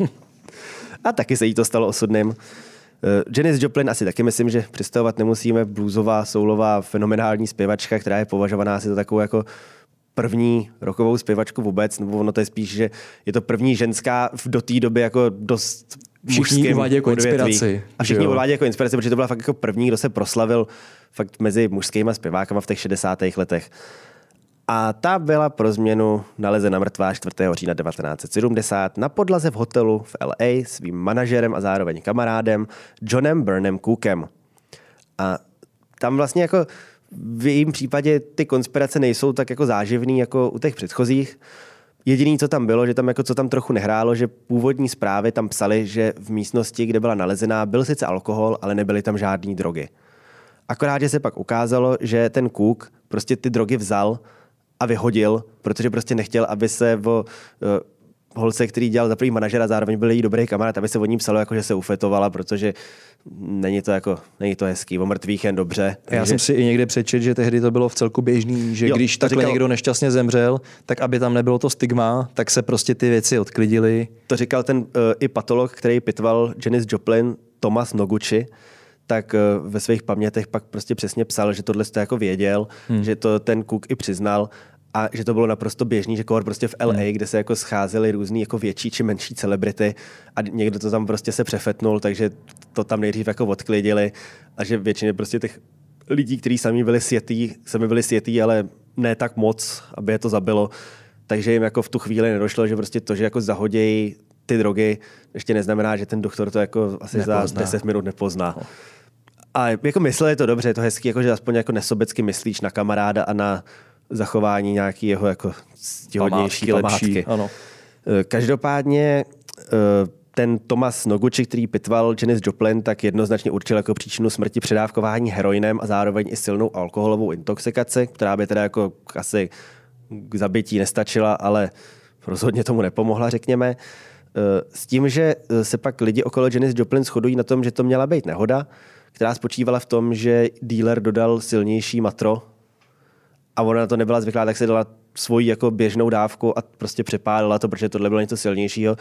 A taky se jí to stalo osudným. Eh, Janis Joplin asi taky myslím, že představovat nemusíme. Bluesová, soulová, fenomenální zpěvačka, která je považovaná asi za takovou jako první rokovou zpěvačku vůbec, nebo ono to je spíš, že je to první ženská v do té doby jako dost Všichni uvádějí jako odvětví. inspiraci. A všichni uvádějí jako inspiraci, protože to byla fakt jako první, kdo se proslavil fakt mezi mužskýma zpěvákama v těch 60. letech a ta byla pro změnu nalezena mrtvá 4. října 1970 na podlaze v hotelu v LA svým manažerem a zároveň kamarádem Johnem Burnem Cookem. A tam vlastně jako v jejím případě ty konspirace nejsou tak jako záživný jako u těch předchozích. Jediný, co tam bylo, že tam jako co tam trochu nehrálo, že původní zprávy tam psali, že v místnosti, kde byla nalezená, byl sice alkohol, ale nebyly tam žádné drogy. Akorát, že se pak ukázalo, že ten Cook prostě ty drogy vzal a vyhodil, protože prostě nechtěl, aby se eh, v holce, který dělal za první manažera, zároveň byl její dobrý kamarád, aby se o ní psalo, jako že se ufetovala, protože není to, jako, není to hezký, o mrtvých jen dobře. Takže... Já jsem si i někde přečet, že tehdy to bylo v celku běžný, že jo, když takhle říkal... někdo nešťastně zemřel, tak aby tam nebylo to stigma, tak se prostě ty věci odklidily. To říkal ten uh, i patolog, který pitval Janis Joplin, Thomas Noguchi, tak eh, ve svých pamětech pak prostě přesně psal, že tohle jste jako věděl, hmm. že to ten Cook i přiznal a že to bylo naprosto běžný, že kor prostě v LA, hmm. kde se jako scházely různý jako větší či menší celebrity a někdo to tam prostě se přefetnul, takže to tam nejdřív jako odklidili a že většině prostě těch lidí, kteří sami byli světý, sami byli světý, ale ne tak moc, aby je to zabilo, takže jim jako v tu chvíli nedošlo, že prostě to, že jako zahodějí ty drogy, ještě neznamená, že ten doktor to jako asi nepozná. za 10 minut nepozná. No. A jako myslel je to dobře, je to hezký, jako že aspoň jako nesobecky myslíš na kamaráda a na zachování nějaký jeho jako stihodnější, památky, lepší. ano. Eh, každopádně eh, ten Thomas Noguchi, který pitval Janis Joplin, tak jednoznačně určil jako příčinu smrti předávkování heroinem a zároveň i silnou alkoholovou intoxikaci, která by teda jako asi k zabití nestačila, ale rozhodně tomu nepomohla, řekněme. Eh, s tím, že eh, se pak lidi okolo Janis Joplin shodují na tom, že to měla být nehoda, která spočívala v tom, že dealer dodal silnější matro a ona na to nebyla zvyklá, tak se dala svoji jako běžnou dávku a prostě přepálila to, protože tohle bylo něco silnějšího.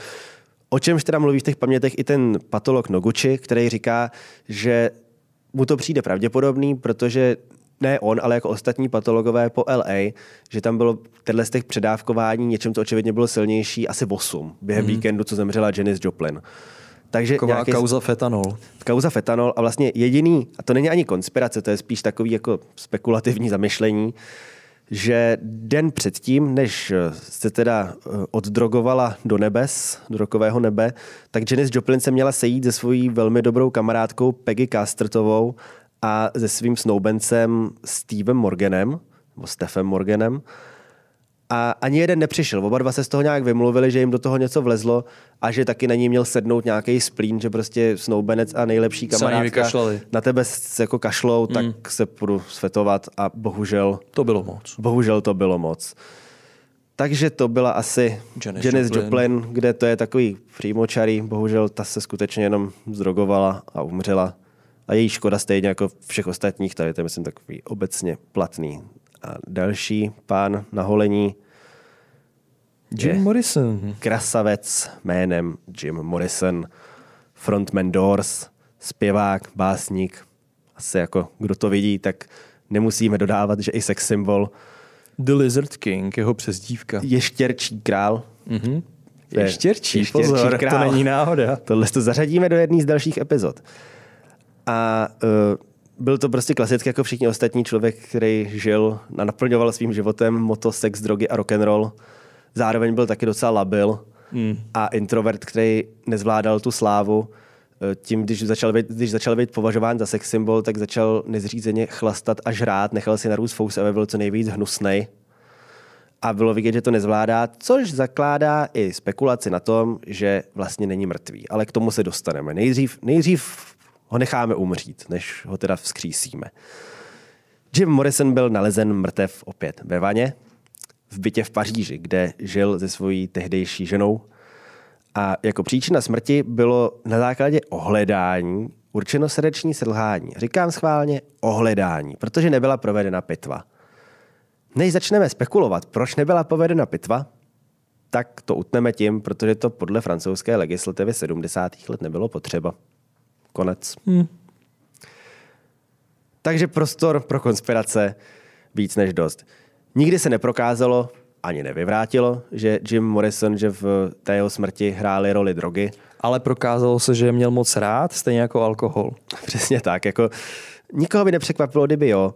O čemž teda mluví v těch pamětech i ten patolog Noguchi, který říká, že mu to přijde pravděpodobný, protože ne on, ale jako ostatní patologové po LA, že tam bylo tenhle z těch předávkování něčem, co očividně bylo silnější, asi 8 během mm. víkendu, co zemřela Janice Joplin. Takže Taková nějaký... kauza fetanol. Kauza fetanol a vlastně jediný, a to není ani konspirace, to je spíš takový jako spekulativní zamyšlení, že den předtím, než se teda eh, oddrogovala do nebes, do rokového nebe, tak Janice Joplin se měla sejít se svojí velmi dobrou kamarádkou Peggy Castertovou a se svým snoubencem Stevem Morganem, nebo Stefem Morganem, a ani jeden nepřišel. Oba dva se z toho nějak vymluvili, že jim do toho něco vlezlo a že taky na ní měl sednout nějaký splín, že prostě snoubenec a nejlepší kamarádka na tebe se jako kašlou, tak hmm. se půjdu svetovat a bohužel... To bylo moc. Bohužel to bylo moc. Takže to byla asi Janice, Janice Joplin. Joplin, kde to je takový přímočarý. Bohužel ta se skutečně jenom zdrogovala a umřela a její škoda stejně jako všech ostatních, tady to je myslím takový obecně platný. A další pán na holení Jim je Morrison. Krasavec jménem Jim Morrison, frontman Doors, zpěvák, básník. Asi jako kdo to vidí, tak nemusíme dodávat, že i sex symbol. The Lizard King, jeho přezdívka. Ještěrčí král. Mm-hmm. Ještěrčí, ještěrčí, pozor, král. to není náhoda. Tohle to zařadíme do jedné z dalších epizod. A uh, byl to prostě klasicky jako všichni ostatní člověk, který žil a naplňoval svým životem moto, sex, drogy a roll. Zároveň byl taky docela labil mm. a introvert, který nezvládal tu slávu. E, tím, když začal, být, když začal být považován za sex symbol, tak začal nezřízeně chlastat a žrát, nechal si narůst fous, aby byl co nejvíc hnusný. a bylo vidět, že to nezvládá, což zakládá i spekulaci na tom, že vlastně není mrtvý. Ale k tomu se dostaneme. Nejdřív, nejdřív ho necháme umřít, než ho teda vzkřísíme. Jim Morrison byl nalezen mrtev opět ve vaně v bytě v Paříži, kde žil se svojí tehdejší ženou. A jako příčina smrti bylo na základě ohledání určeno srdeční selhání. Říkám schválně ohledání, protože nebyla provedena pitva. Než začneme spekulovat, proč nebyla povedena pitva, tak to utneme tím, protože to podle francouzské legislativy 70. let nebylo potřeba. Konec. Hmm. Takže prostor pro konspirace víc než dost. Nikdy se neprokázalo, ani nevyvrátilo, že Jim Morrison, že v té jeho smrti hrály roli drogy. Ale prokázalo se, že je měl moc rád, stejně jako alkohol. Přesně tak, jako nikoho by nepřekvapilo, kdyby jo.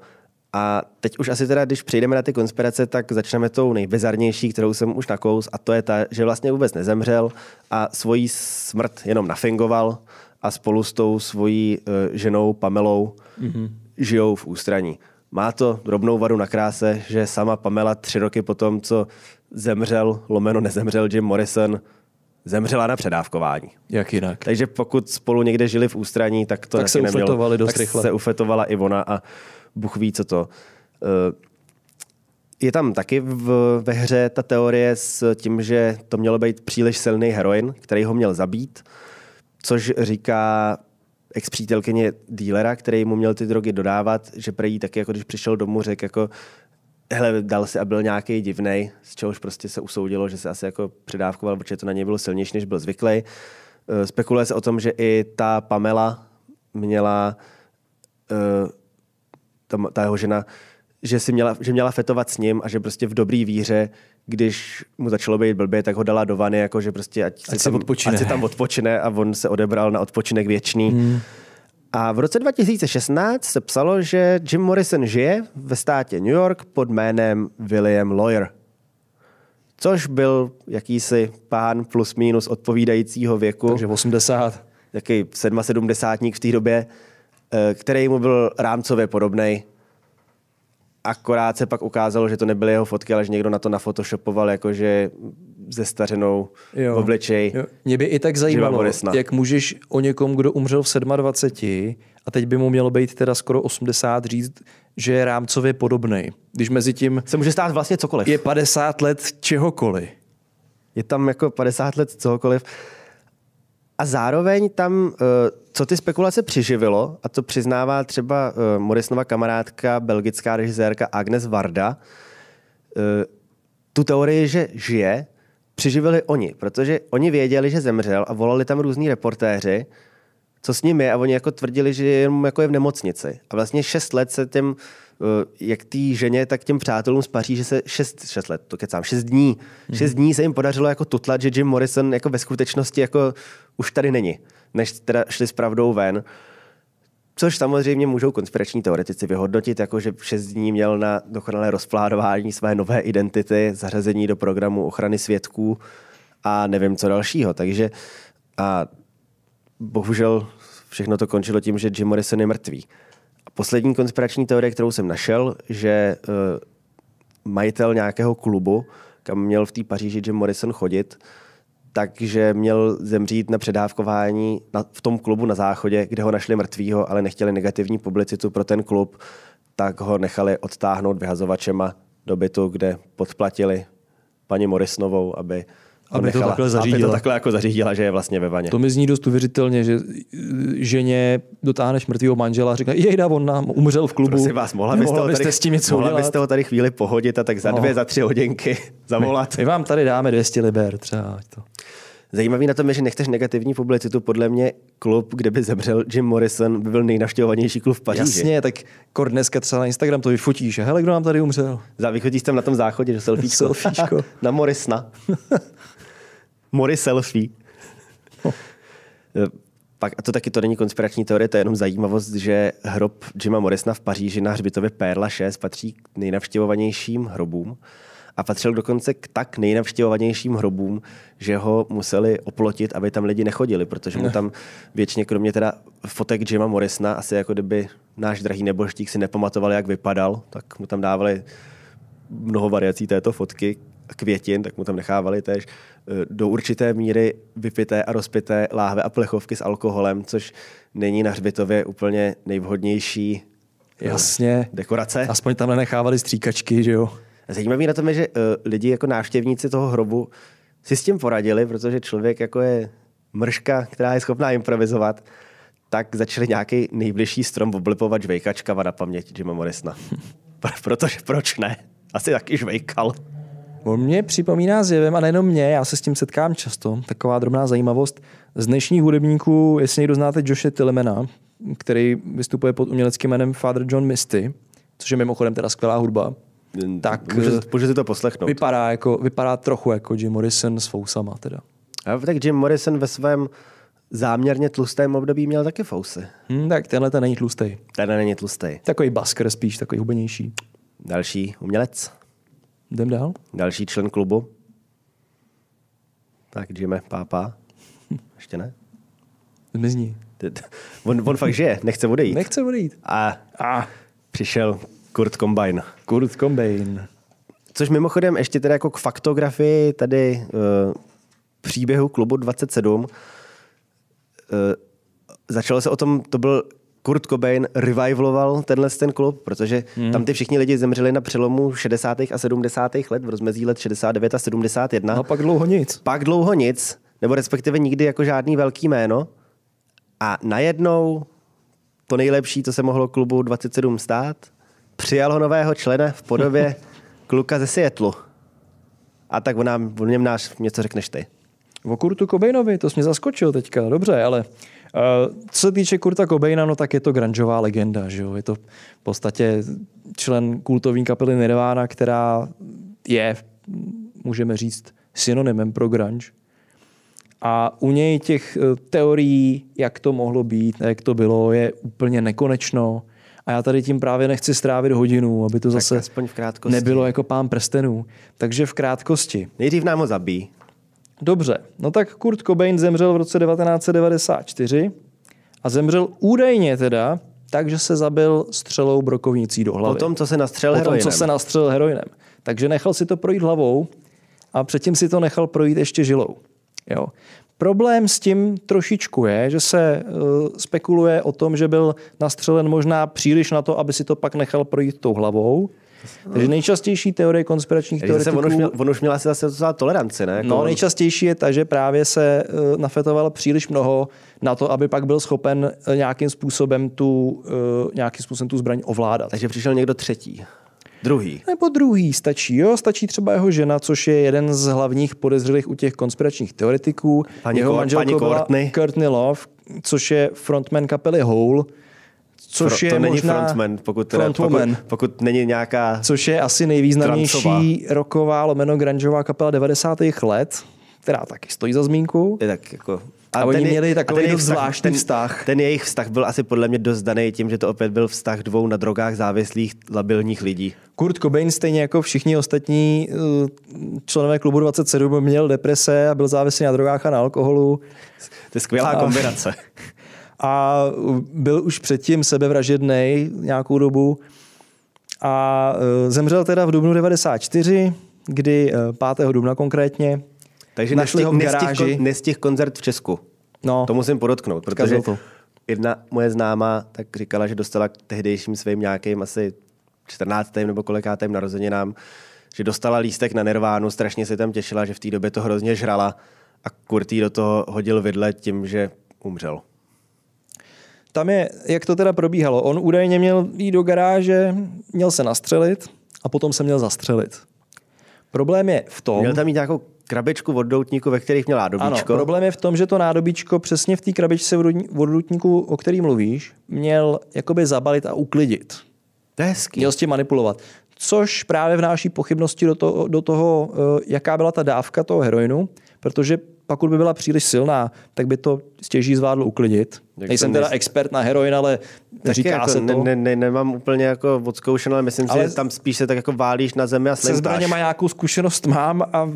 A teď už asi teda, když přejdeme na ty konspirace, tak začneme tou nejbizarnější, kterou jsem už nakous, a to je ta, že vlastně vůbec nezemřel a svoji smrt jenom nafingoval a spolu s tou svojí eh, ženou Pamelou mm-hmm. žijou v ústraní. Má to drobnou vadu na kráse, že sama Pamela tři roky po tom, co zemřel, lomeno nezemřel Jim Morrison, zemřela na předávkování. Jak jinak. Takže pokud spolu někde žili v ústraní, tak to tak se nemělo. ufetovali dost tak rychle. se ufetovala i ona a Bůh ví, co to. Eh, je tam taky v, ve hře ta teorie s tím, že to mělo být příliš silný heroin, který ho měl zabít což říká ex-přítelkyně dílera, který mu měl ty drogy dodávat, že prejí taky, jako když přišel domů, řekl jako, hele, dal si a byl nějaký divný, z čehož prostě se usoudilo, že se asi jako předávkoval, protože to na něj bylo silnější, než byl zvyklý. Eh, spekuluje se o tom, že i ta Pamela měla, eh, ta jeho žena, že, si měla, že měla fetovat s ním a že prostě v dobrý víře, když mu začalo být blbě, tak ho dala do vany, jako že prostě ať, ať, se, tam, odpočine. ať se tam odpočine a on se odebral na odpočinek věčný. Hmm. A v roce 2016 se psalo, že Jim Morrison žije ve státě New York pod jménem William Lawyer. Což byl jakýsi pán plus minus odpovídajícího věku. Takže 80. Jaký 77 v té době, eh, který mu byl rámcově podobný Akorát se pak ukázalo, že to nebyly jeho fotky, ale že někdo na to nafotoshopoval, jakože ze stařenou jo. oblečej. Jo. Mě by i tak zajímalo, jak můžeš o někom, kdo umřel v 27 a teď by mu mělo být teda skoro 80 říct, že je rámcově podobný. Když mezi tím... Se může stát vlastně cokoliv. Je 50 let čehokoliv. Je tam jako 50 let cokoliv. A zároveň tam, eh, co ty spekulace přiživilo, a to přiznává třeba eh, Morisnova kamarádka, belgická režisérka Agnes Varda, eh, tu teorii, že žije, přiživili oni, protože oni věděli, že zemřel a volali tam různí reportéři, co s ním je a oni jako tvrdili, že jenom jako je v nemocnici. A vlastně šest let se těm Eh, jak té ženě, tak těm přátelům z Paříže se 6, šest let, to kecám, šest dní, mm-hmm. dní se jim podařilo jako tutlat, že Jim Morrison jako ve skutečnosti jako už tady není, než teda šli s pravdou ven. Což samozřejmě můžou konspirační teoretici vyhodnotit, jako že šest dní měl na dokonalé rozpládování své nové identity, zařazení do programu ochrany svědků a nevím co dalšího. Takže a bohužel všechno to končilo tím, že Jim Morrison je mrtvý. Poslední konspirační teorie, kterou jsem našel, že uh, majitel nějakého klubu, kam měl v té Paříži Jim Morrison chodit, takže měl zemřít na předávkování na, v tom klubu na záchodě, kde ho našli mrtvýho, ale nechtěli negativní publicitu pro ten klub, tak ho nechali odtáhnout vyhazovačema do bytu, kde podplatili paní Morrisonovou, aby aby to takhle zařídila. Aby to takhle jako zařídila, že je vlastně ve vaně. To mi zní dost uvěřitelně, že ženě dotáhneš mrtvého manžela a řekne, jejda, on nám umřel v klubu. Prosím vás, mohla byste, mohla byste tady, s tím něco mohla udělat? byste ho tady chvíli pohodit a tak za no. dvě, za tři hodinky zavolat. My, my vám tady dáme 200 liber třeba. To. Zajímavý na tom je, že nechceš negativní publicitu. Podle mě klub, kde by zemřel Jim Morrison, by byl nejnavštěvovanější klub v Paříži. Jasně, tak kor dneska třeba na Instagram to vyfotíš. Hele, kdo nám tady umřel? Za vychodíš tam na tom záchodě, že selfiečko. selfiečko. na Morrisona. Mori selfie. No. Eh, pak, a to taky to není konspirační teorie, to je jenom zajímavost, že hrob Jima Morrisona v Paříži na hřbitově Perla 6 patří k nejnavštěvovanějším hrobům a patřil dokonce k tak nejnavštěvovanějším hrobům, že ho museli oplotit, aby tam lidi nechodili, protože mu tam většině, kromě teda fotek Jima Morrisona, asi jako kdyby náš drahý neboštík si nepamatoval, jak vypadal, tak mu tam dávali mnoho variací této fotky, květin, tak mu tam nechávali tež eh, do určité míry vypité a rozpité láhve a plechovky s alkoholem, což není na hřbitově úplně nejvhodnější eh, Jasně. dekorace. Aspoň tam nechávali stříkačky, že jo? Zajímavý na tom je, že uh, lidi jako návštěvníci toho hrobu si s tím poradili, protože člověk jako je mrška, která je schopná improvizovat, tak začali nějaký nejbližší strom oblipovat žvejkačkava na paměť Jima Morrisona. Protože proč ne? Asi taky žvejkal. On mě připomíná zjevem, a nejenom mě, já se s tím setkám často, taková drobná zajímavost. Z dnešních hudebníků, jestli někdo znáte Joshe Tillemana, který vystupuje pod uměleckým jménem Father John Misty, což je mimochodem teda skvělá hudba, tak eh, můžete, to poslechnout. Vypadá, jako, vypadá trochu jako Jim Morrison s fousama teda. A tak Jim Morrison ve svém záměrně tlustém období měl taky fousy. Hmm, tak tenhle ten není tlustý. Tenhle není tlustý. Takový basker spíš, takový hubenější. Další umělec jdem dál. Další člen klubu. Tak, Jimmy, pápa. Ještě ne? Zmizni. On, on fakt žije, nechce odejít. Nechce odejít. A, a. přišel Kurt Combine. Kurt Combine. Což mimochodem ještě teda jako k faktografii tady uh, příběhu klubu 27. Uh, eh, začalo se o tom, to byl Kurt Cobain revivaloval tenhle ten klub, protože hmm. tam ty všichni lidi zemřeli na přelomu 60. a 70. let, v rozmezí let 69 a 71. A no, pak dlouho nic. Pak dlouho nic, nebo respektive nikdy jako žádný velký jméno. A najednou to nejlepší, co se mohlo klubu 27 stát, přijal ho nového člena v podobě kluka ze Sietlu. A tak o, nám, o něm náš něco řekneš ty. O Kurtu Cobainovi, to jsi mě zaskočil teďka, dobře, ale Eh, co se týče Kurta Cobaina, no tak je to grungeová legenda, že jo? Je to v podstatě člen kultovní kapely Nirvana, která je, můžeme říct, synonymem pro grunge. A u něj těch eh, teorií, jak to mohlo být, jak to bylo, je úplně nekonečno. A já tady tím právě nechci strávit hodinu, aby to tak zase v krátkosti. nebylo jako pán prstenů. Takže v krátkosti. Nejdřív nám ho zabí. Dobře, no tak Kurt Cobain zemřel v roce 1994 a zemřel údajně teda, takže se zabil střelou brokovnicí do hlavy. O tom, co se nastřel heroinem. co se nastřel heroinem. Takže nechal si to projít hlavou a předtím si to nechal projít ještě žilou. Jo. Problém s tím trošičku je, že se uh, spekuluje o tom, že byl nastřelen možná příliš na to, aby si to pak nechal projít tou hlavou. Takže nejčastější teorie konspiračních teoretiků... On už, on už měl asi zase docela tolerance, ne? No, jako no, nejčastější je ta, že právě se eh, nafetoval příliš mnoho na to, aby pak byl schopen eh, nějakým způsobem tu, eh, nějakým způsobem tu zbraň ovládat. Takže přišel někdo třetí. Druhý. Nebo druhý stačí, jo, stačí třeba jeho žena, což je jeden z hlavních podezřelých u těch konspiračních teoretiků. Pani jeho manželka Courtney. Courtney Love, což je frontman kapely Hole, Což Fro, je to není možná frontman, pokud, teda, frontwoman, pokud, pokud není nějaká Což je asi nejvýznamnější trancová. roková lomeno grungeová kapela 90. let, která taky stojí za zmínku. Je tak jako a, a oni ten, měli takový ten zvláštní ten, vztah. Ten jejich vztah byl asi podle mě dost daný tím, že to opět byl vztah dvou na drogách závislých labilních lidí. Kurt Cobain stejně jako všichni ostatní eh, členové klubu 27 měl deprese a byl závislý na drogách a na alkoholu. To je skvělá a... kombinace. a byl už předtím sebevražedný nějakou dobu a e, zemřel teda v dubnu 94, kdy 5. E, dubna konkrétně. Takže našli nestih, ho v garáži. Nestih, nestih koncert v Česku. No. To musím podotknout, protože to. jedna moje známá tak říkala, že dostala k tehdejším svým nějakým asi 14. nebo kolikátým narozeninám, že dostala lístek na Nirvánu, strašně se tam těšila, že v té době to hrozně žrala a Kurtý do toho hodil vidle tím, že umřel. Tam je, jak to teda probíhalo. On údajně měl jít do garáže, měl se nastřelit a potom se měl zastřelit. Problém je v tom... Měl tam mít nějakou krabičku od doutníku, ve kterých měl nádobičko. Ano, problém je v tom, že to nádobičko přesně v té krabičce od doutníku, o který mluvíš, měl jakoby zabalit a uklidit. To je hezký. Měl s tím manipulovat. Což právě vnáší pochybnosti do toho, do toho, eh, jaká byla ta dávka toho heroinu, protože pokud by byla příliš silná, tak by to stěží zvládlo uklidit. Jak Nejsem teda expert na heroin, ale Taky říká jako, se to. Ne, ne, nemám úplně jako odzkoušeno, ale myslím ale si, že tam spíš se tak jako válíš na zemi a slintáš. Se zbraněma nějakou zkušenost mám a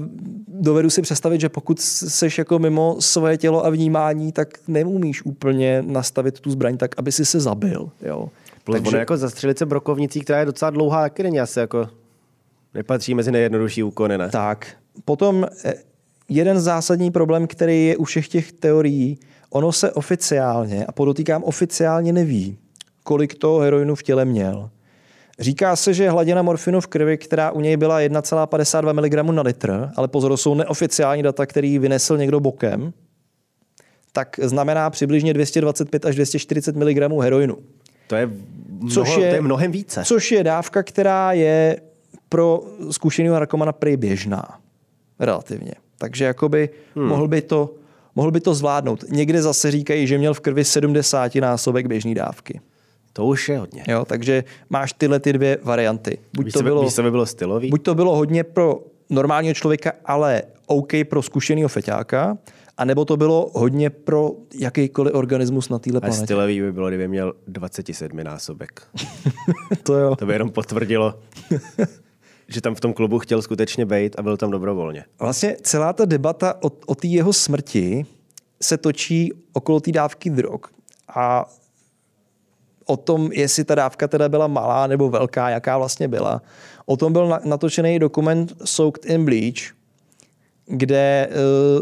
dovedu si představit, že pokud seš jako mimo svoje tělo a vnímání, tak neumíš úplně nastavit tu zbraň tak, aby si se zabil. Jo. Plus Takže... jako zastřelit se brokovnicí, která je docela dlouhá, taky není asi jako nepatří mezi nejjednodušší úkony, ne? Tak. Potom eh, jeden zásadní problém, který je u všech těch teorií, ono se oficiálně, a podotýkám oficiálně neví, kolik toho heroinu v těle měl. Říká se, že hladina morfinu v krvi, která u něj byla 1,52 mg na litr, ale pozor, jsou neoficiální data, který vynesl někdo bokem, tak znamená přibližně 225 až 240 mg heroinu. To je, mnoho, což je, to je mnohem více. Což je dávka, která je pro zkušeného narkomana prý běžná. Relativně. Takže jakoby hmm. mohl, by to, mohl by to zvládnout. Někde zase říkají, že měl v krvi 70 násobek běžné dávky. To už je hodně. Jo, takže máš tyhle ty dvě varianty. Buď to bylo, víš, by bylo stylový? Buď to bylo hodně pro normálního člověka, ale OK pro zkušeného feťáka, anebo to bylo hodně pro jakýkoliv organismus na téhle planetě. A stylový by bylo, kdyby měl 27 násobek. to jo. To by jenom potvrdilo že tam v tom klubu chtěl skutečně být a byl tam dobrovolně. Vlastně celá ta debata o, o té jeho smrti se točí okolo té dávky drog a o tom, jestli ta dávka teda byla malá nebo velká, jaká vlastně byla. O tom byl natočený dokument Soaked in Bleach, kde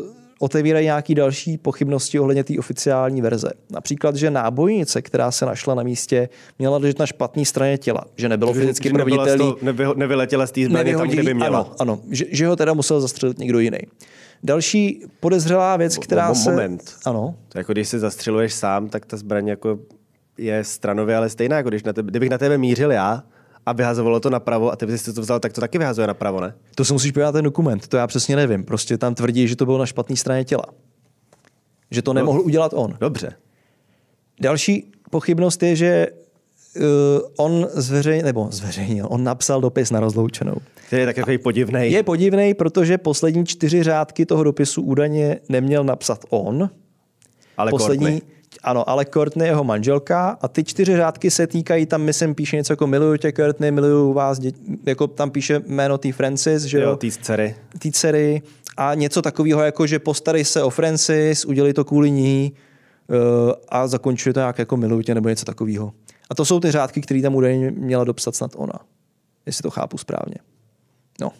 uh, otevírají nějaké další pochybnosti ohledně té oficiální verze. Například, že nábojnice, která se našla na místě, měla ležet na špatné straně těla, že nebylo že, fyzicky proveditelný. Nevy, nevyletěla z té zbraně tam, kde by měla. Ano, ano že, že ho teda musel zastřelit někdo jiný. Další podezřelá věc, která se... Moment. Ano. To jako když se zastřeluješ sám, tak ta zbraň jako je stranově ale stejná, jako když na tebe, kdybych na tebe mířil já, a vyhazovalo to napravo a ty jsi to vzal, tak to taky vyhazuje napravo, ne? To si musíš podívat ten dokument, to já přesně nevím. Prostě tam tvrdí, že to bylo na špatné straně těla. Že to no. nemohl no, udělat on. Dobře. Další pochybnost je, že uh, on zveřejnil, nebo zveřejnil, on napsal dopis na rozloučenou. Který je tak takový podivný. Je podivný, protože poslední čtyři řádky toho dopisu údajně neměl napsat on. Ale poslední, ano, ale Courtney jeho manželka a ty čtyři řádky se týkají, tam myslím píše něco jako miluju tě Courtney, miluju vás, dě, jako tam píše jméno tý Francis, že jo? tý dcery. tý dcery a něco takového jako, že postarej se o Francis, udělej to kvůli ní uh, a zakončuje to nějak jako miluju tě nebo něco takového. A to jsou ty řádky, které tam údajně měla dopsat snad ona. Jestli to chápu správně. No.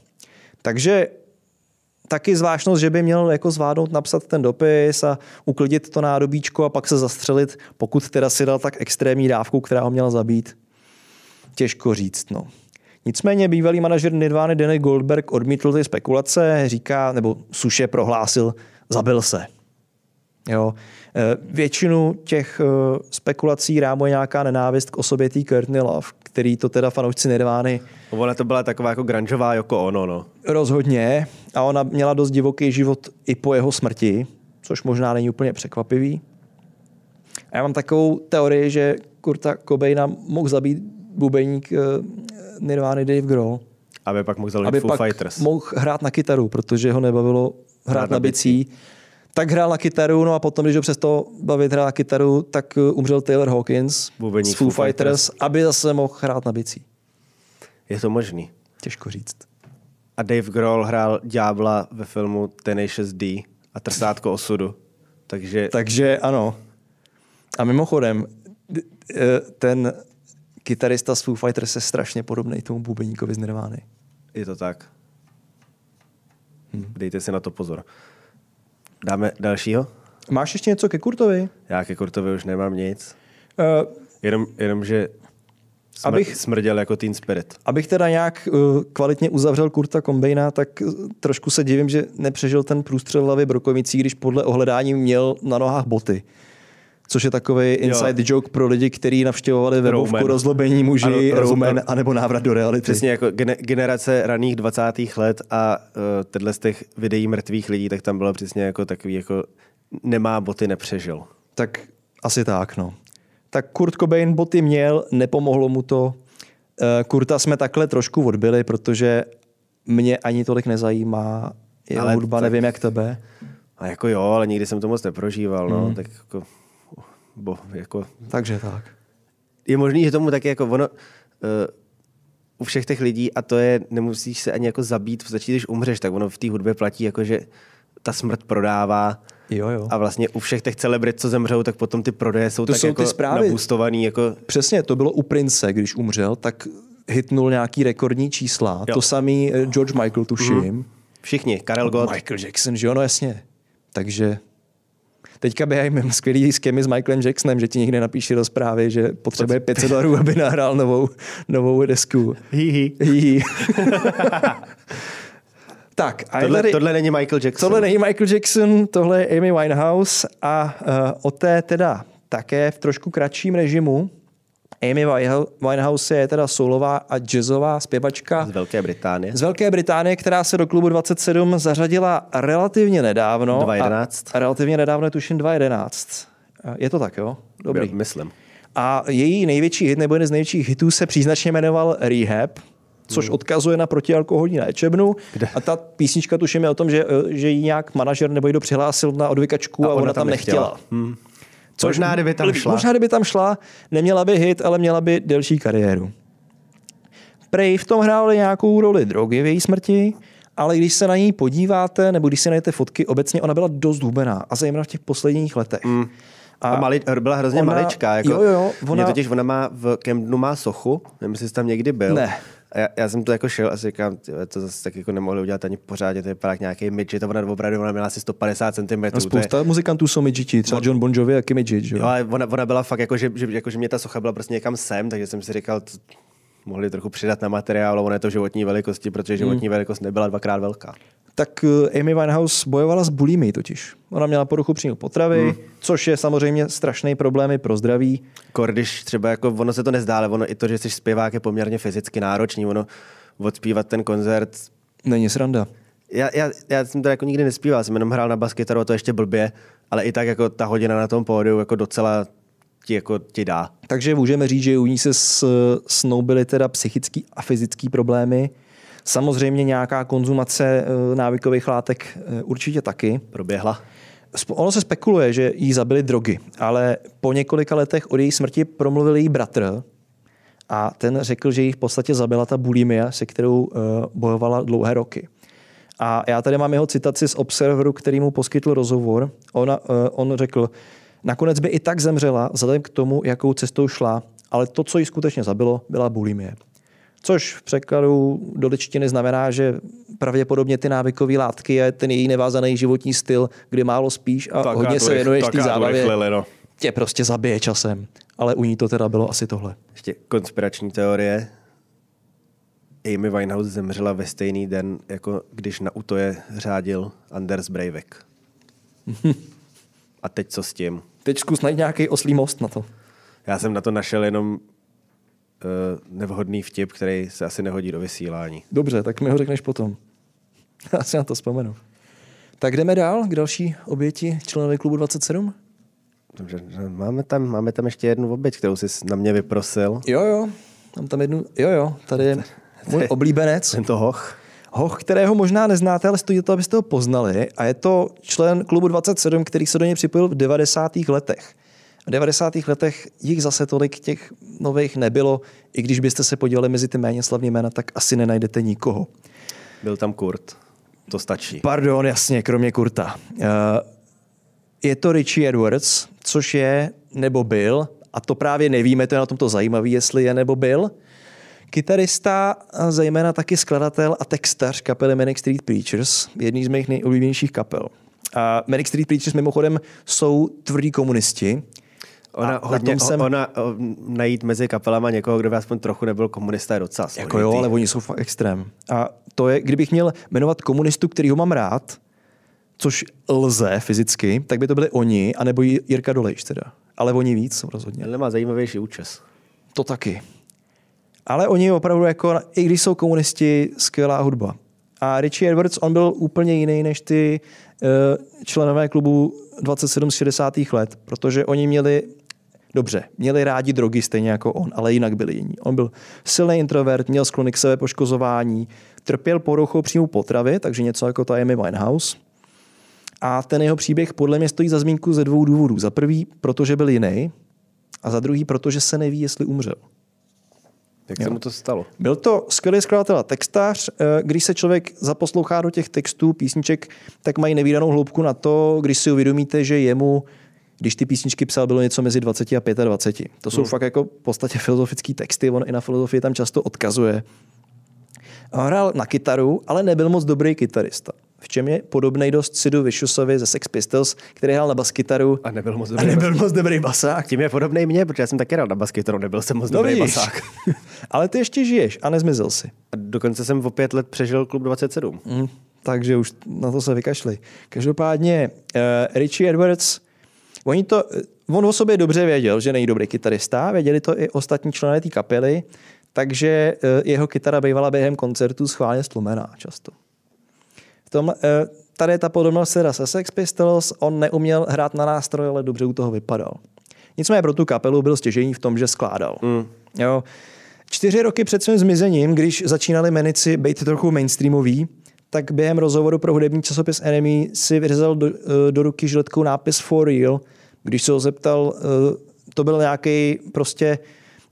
Takže taky zvláštnost, že by měl jako zvládnout napsat ten dopis a uklidit to nádobíčko a pak se zastřelit, pokud teda si dal tak extrémní dávku, která ho měla zabít. Těžko říct, no. Nicméně bývalý manažer Nidvány Denny Goldberg odmítl ty spekulace, říká, nebo suše prohlásil, zabil se. Jo. E, většinu těch e, spekulací rámo nějaká nenávist k osobě té Courtney Love, který to teda fanoušci Nirvány... No, ona to byla taková jako granžová jako ono, no. Rozhodně. A ona měla dost divoký život i po jeho smrti, což možná není úplně překvapivý. A já mám takovou teorii, že Kurta Cobaina mohl zabít bubeník eh, Nirvány Dave Grohl. Aby pak mohl založit Aby Foo pak Fighters. mohl hrát na kytaru, protože ho nebavilo hrát, hrát na bicí. bicí tak hrál na kytaru, no a potom, když ho přesto bavit hrál na kytaru, tak eh, umřel Taylor Hawkins Bubeník z Foo, Foo Fighters, Fighters, aby zase mohl hrát na bicí. Je to možný. Těžko říct. A Dave Grohl hrál Ďábla ve filmu Tenacious D a Trsátko osudu. Takže... Takže ano. A mimochodem, eh, ten kytarista z Foo Fighters se strašně podobný tomu bubeníkovi z Nirvány. Je to tak. Hmm. Dejte si na to pozor. Dáme dalšího? Máš ještě něco ke Kurtovi? Já ke Kurtovi už nemám nic. Uh, jenom, jenom, že smr- abych, smrděl jako Teen Spirit. Abych teda nějak uh, kvalitně uzavřel Kurta Kombejna, tak eh, trošku se divím, že nepřežil ten průstřel hlavy brokovicí, když podle ohledání měl na nohách boty což je takový inside jo. joke pro lidi, kteří navštěvovali webovku Roman. Rozlobení muži, ano, Roman, a anebo Návrat do reality. Přesně jako generace raných 20. let a uh, eh, tenhle z těch videí mrtvých lidí, tak tam bylo přesně jako takový jako nemá boty, nepřežil. Tak asi tak, no. Tak Kurt Cobain boty měl, nepomohlo mu to. Uh, Kurta jsme takhle trošku odbili, protože mě ani tolik nezajímá jeho ale hudba, tak... nevím jak tebe. A jako jo, ale nikdy jsem to moc neprožíval, no, Hmm. tak jako Bo, jako... Takže tak. Je možný, že tomu taky jako ono... Uh, u všech těch lidí, a to je, nemusíš se ani jako zabít, začít, když umřeš, tak ono v té hudbě platí, jako že ta smrt prodává. Jo, jo. A vlastně u všech těch celebrit, co zemřou, tak potom ty prodeje jsou to tak jsou jako ty zprávy. Jako... Přesně, to bylo u Prince, když umřel, tak hitnul nějaký rekordní čísla. Jo. To samý eh, George Michael, tuším. Mm. Všichni, Karel Gott. Michael Jackson, že jo, no jasně. Takže Teďka běhají skvělý skemy s Michaelem Jacksonem, že ti někde napíše do zprávy, že potřebuje 500 dolarů, aby nahrál novou, novou desku. Hihi. Hihi. Tak, a tohle, tady, tohle není Michael Jackson. Tohle není Michael Jackson, tohle je Amy Winehouse a uh, o té teda také v trošku kratším režimu, Amy Winehouse je teda soulová a jazzová zpěvačka. Z Velké Británie. Z Velké Británie, která se do klubu 27 zařadila relativně nedávno. 2011. A relativně nedávno je tuším 2011. Je to tak, jo? Dobrý. Já myslím. A její největší hit nebo jeden z největších hitů se příznačně jmenoval Rehab, což hmm. odkazuje na protialkoholní léčebnu. Kde? A ta písnička tuším je o tom, že, že ji nějak manažer nebo jí přihlásil na odvykačku a, a ona, ona tam nechtěla. nechtěla. Hmm. Což možná, kdyby tam šla. Možná, kdyby tam šla, neměla by hit, ale měla by delší kariéru. Prej v tom hrály nějakou roli drogy v její smrti, ale když se na ní podíváte, nebo když si najdete fotky, obecně ona byla dost hubená, a zejména v těch posledních letech. Mm. A, a mali, byla hrozně ona, maličká. Jako, jo, jo, ona, mě totiž ona má v Kemdnu má sochu, nevím, jestli tam někdy byl. Ne. A já, já, jsem to jako šel a si říkám, tyhle, to zase tak jako nemohli udělat ani pořádně, to je právě nějaký midget, to ona opravdu ona měla asi 150 cm. A spousta je... muzikantů jsou midgeti, třeba no. John Bon Jovi, jaký midget, jo? jo ona, ona, byla fakt jako že, že, jako, že mě ta socha byla prostě někam sem, takže jsem si říkal, to, mohli trochu přidat na materiál, ono je to životní velikosti, protože hmm. životní mm. velikost nebyla dvakrát velká. Tak eh, Amy Winehouse bojovala s bulimy totiž. Ona měla poruchu příjmu potravy, mm. což je samozřejmě strašný problémy pro zdraví. Kor, když třeba, jako ono se to nezdá, ale ono i to, že jsi zpěvák, je poměrně fyzicky náročný. Ono odspívat ten koncert... Není sranda. Já, já, já jsem to jako nikdy nespíval, jsem jenom hrál na baskytaru a to ještě blbě, ale i tak jako ta hodina na tom pódiu jako docela ti, jako, ti dá. Takže můžeme říct, že u ní se snoubily teda psychický a fyzický problémy. Samozřejmě nějaká konzumace eh, návykových látek eh, určitě taky. Proběhla. Ono se spekuluje, že jí zabili drogy, ale po několika letech od její smrti promluvil její bratr a ten řekl, že jí v podstatě zabila ta bulimia, se kterou eh, bojovala dlouhé roky. A já tady mám jeho citaci z Observeru, který mu poskytl rozhovor. Ona, on řekl, Nakonec by i tak zemřela vzhledem k tomu, jakou cestou šla, ale to, co ji skutečně zabilo, byla bulimie. Což v překladu do ličtiny znamená, že pravděpodobně ty návykové látky a ten její nevázaný životní styl, kdy málo spíš a tak hodně se věnuješ té zábavě, no. tě prostě zabije časem. Ale u ní to teda bylo asi tohle. Ještě konspirační teorie. Amy Winehouse zemřela ve stejný den, jako když na utoje řádil Anders Breivik. a teď co s tím? Teď zkus najít nějaký oslý most na to. Já jsem na to našel jenom uh, nevhodný vtip, který se asi nehodí do vysílání. Dobře, tak mi ho řekneš potom. Já si na to vzpomenu. Tak jdeme dál k další oběti členové klubu 27. Dobře, máme tam, máme tam ještě jednu oběť, kterou jsi na mě vyprosil. Jo, jo, mám tam jednu, jo, jo, tady je můj oblíbenec. to hoch hoch, kterého možná neznáte, ale stojí to, abyste ho poznali. A je to člen klubu 27, který se do něj připojil v 90. letech. V 90. letech jich zase tolik těch nových nebylo. I když byste se podívali mezi ty méně slavní jména, tak asi nenajdete nikoho. Byl tam Kurt. To stačí. Pardon, jasně, kromě Kurta. Eh, je to Richie Edwards, což je nebo byl, a to právě nevíme, to je na tomto zajímavé, jestli je nebo byl, Kytarista, a zejména taky skladatel a textař kapely Manic Street Preachers, jedný z mých nejoblíbenějších kapel. A Manic Street Preachers mimochodem jsou tvrdí komunisti, Ona, a hodně, jsem... ona najít mezi kapelama někoho, kdo by aspoň trochu nebyl komunista, je docela jako složitý. Jako jo, ale oni jsou fakt extrém. A to je, kdybych měl jmenovat komunistu, který ho mám rád, což lze fyzicky, tak by to byli oni, anebo Jirka Dolejš teda. Ale oni víc rozhodně. Ale má zajímavější účes. To taky. Ale oni opravdu jako, i když jsou komunisti, skvělá hudba. A Richie Edwards, on byl úplně jiný než ty eh, členové klubu 27 60. let, protože oni měli Dobře, měli rádi drogy stejně jako on, ale jinak byli jiní. On byl silný introvert, měl sklony k sebe poškozování, trpěl poruchou příjmu potravy, takže něco jako ta Amy Winehouse. A ten jeho příběh podle mě stojí za zmínku ze dvou důvodů. Za prvý, protože byl jiný, a za druhý, protože se neví, jestli umřel. Jak jo. se mu to stalo? Byl to skvělý skladatel a textář. Eh, když se člověk zaposlouchá do těch textů, písniček, tak mají nevýdanou hloubku na to, když si uvědomíte, že jemu když ty písničky psal, bylo něco mezi 20 a 25. To jsou hmm. fakt jako v podstatě filozofické texty, on i na filozofii tam často odkazuje. Hrál na kytaru, ale nebyl moc dobrý kytarista čem je podobný dost Sidu Vishusovi ze Sex Pistols, který hrál na baskytaru a nebyl moc dobrý, a nebyl moc dobrý basák. Tím je podobný mě, protože já jsem taky hrál na baskytaru, nebyl jsem moc no dobrý víš. basák. Ale ty ještě žiješ a nezmizel si. A dokonce jsem o pět let přežil klub 27. Mm, takže už na to se vykašli. Každopádně uh, Richie Edwards, oni to, eh, on o sobě dobře věděl, že není dobrý kytarista, věděli to i ostatní členové té kapely, takže eh, jeho kytara bývala během koncertů schválně stlumená často tom, eh, tady je ta podobnost Sira se Sex Pistols, on neuměl hrát na nástroj, ale dobře u toho vypadal. Nicméně pro tu kapelu byl stěžení v tom, že skládal. Mm. Jo. Čtyři roky před svým zmizením, když začínali menici být trochu mainstreamový, tak během rozhovoru pro hudební časopis Enemy si vyřezal do, eh, do ruky žiletkou nápis For Real. Když se ho zeptal, eh, to byl nějaký prostě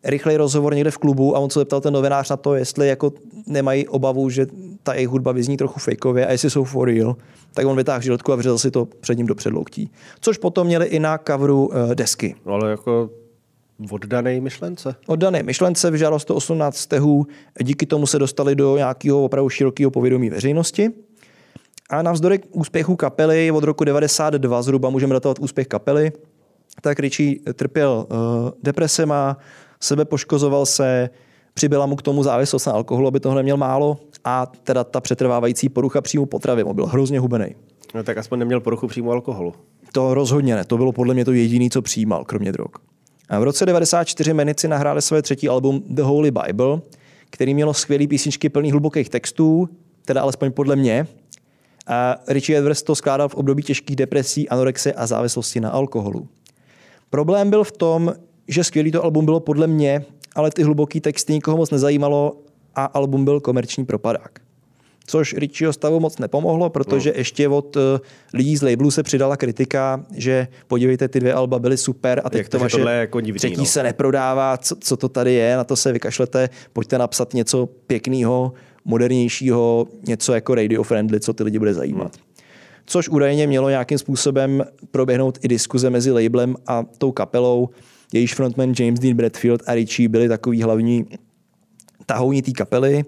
rychlej rozhovor někde v klubu a on se zeptal ten novinář na to, jestli jako nemají obavu, že ta jejich hudba vyzní trochu fejkově a jestli jsou for real, tak on vytáhl žiletku a vřezl si to před ním do předloktí. Což potom měli i na coveru eh, desky. No ale jako Oddané myšlence. Oddané myšlence vyžádalo 118 stehů, díky tomu se dostali do nějakého opravdu širokého povědomí veřejnosti. A navzdory k úspěchu kapely od roku 92 zhruba můžeme datovat úspěch kapely, tak Richie trpěl uh, depresema, sebe poškozoval se, přibyla mu k tomu závislost na alkoholu, aby toho neměl málo a teda ta přetrvávající porucha příjmu potravy. On byl hrozně hubený. No tak aspoň neměl poruchu příjmu alkoholu. To rozhodně ne, to bylo podle mě to jediné, co přijímal, kromě drog. A v roce 94 Menici nahráli své třetí album The Holy Bible, který mělo skvělé písničky plný hlubokých textů, teda alespoň podle mě. A Richie Edwards to skládal v období těžkých depresí, anorexie a závislosti na alkoholu. Problém byl v tom, že skvělý to album bylo podle mě, ale ty hluboký texty nikoho moc nezajímalo a album byl komerční propadák. Což Richieho stavu moc nepomohlo, protože no. ještě od uh, lidí z labelu se přidala kritika, že podívejte, ty dvě alba byly super a teď Jak to vaše jako divný, třetí no. se neprodává, co, co to tady je, na to se vykašlete, pojďte napsat něco pěkného, modernějšího, něco jako radio-friendly, co ty lidi bude zajímat. Hmm což údajně mělo nějakým způsobem proběhnout i diskuze mezi labelem a tou kapelou, jejíž frontman James Dean Bradfield a Richie byli takový hlavní tahouní té kapely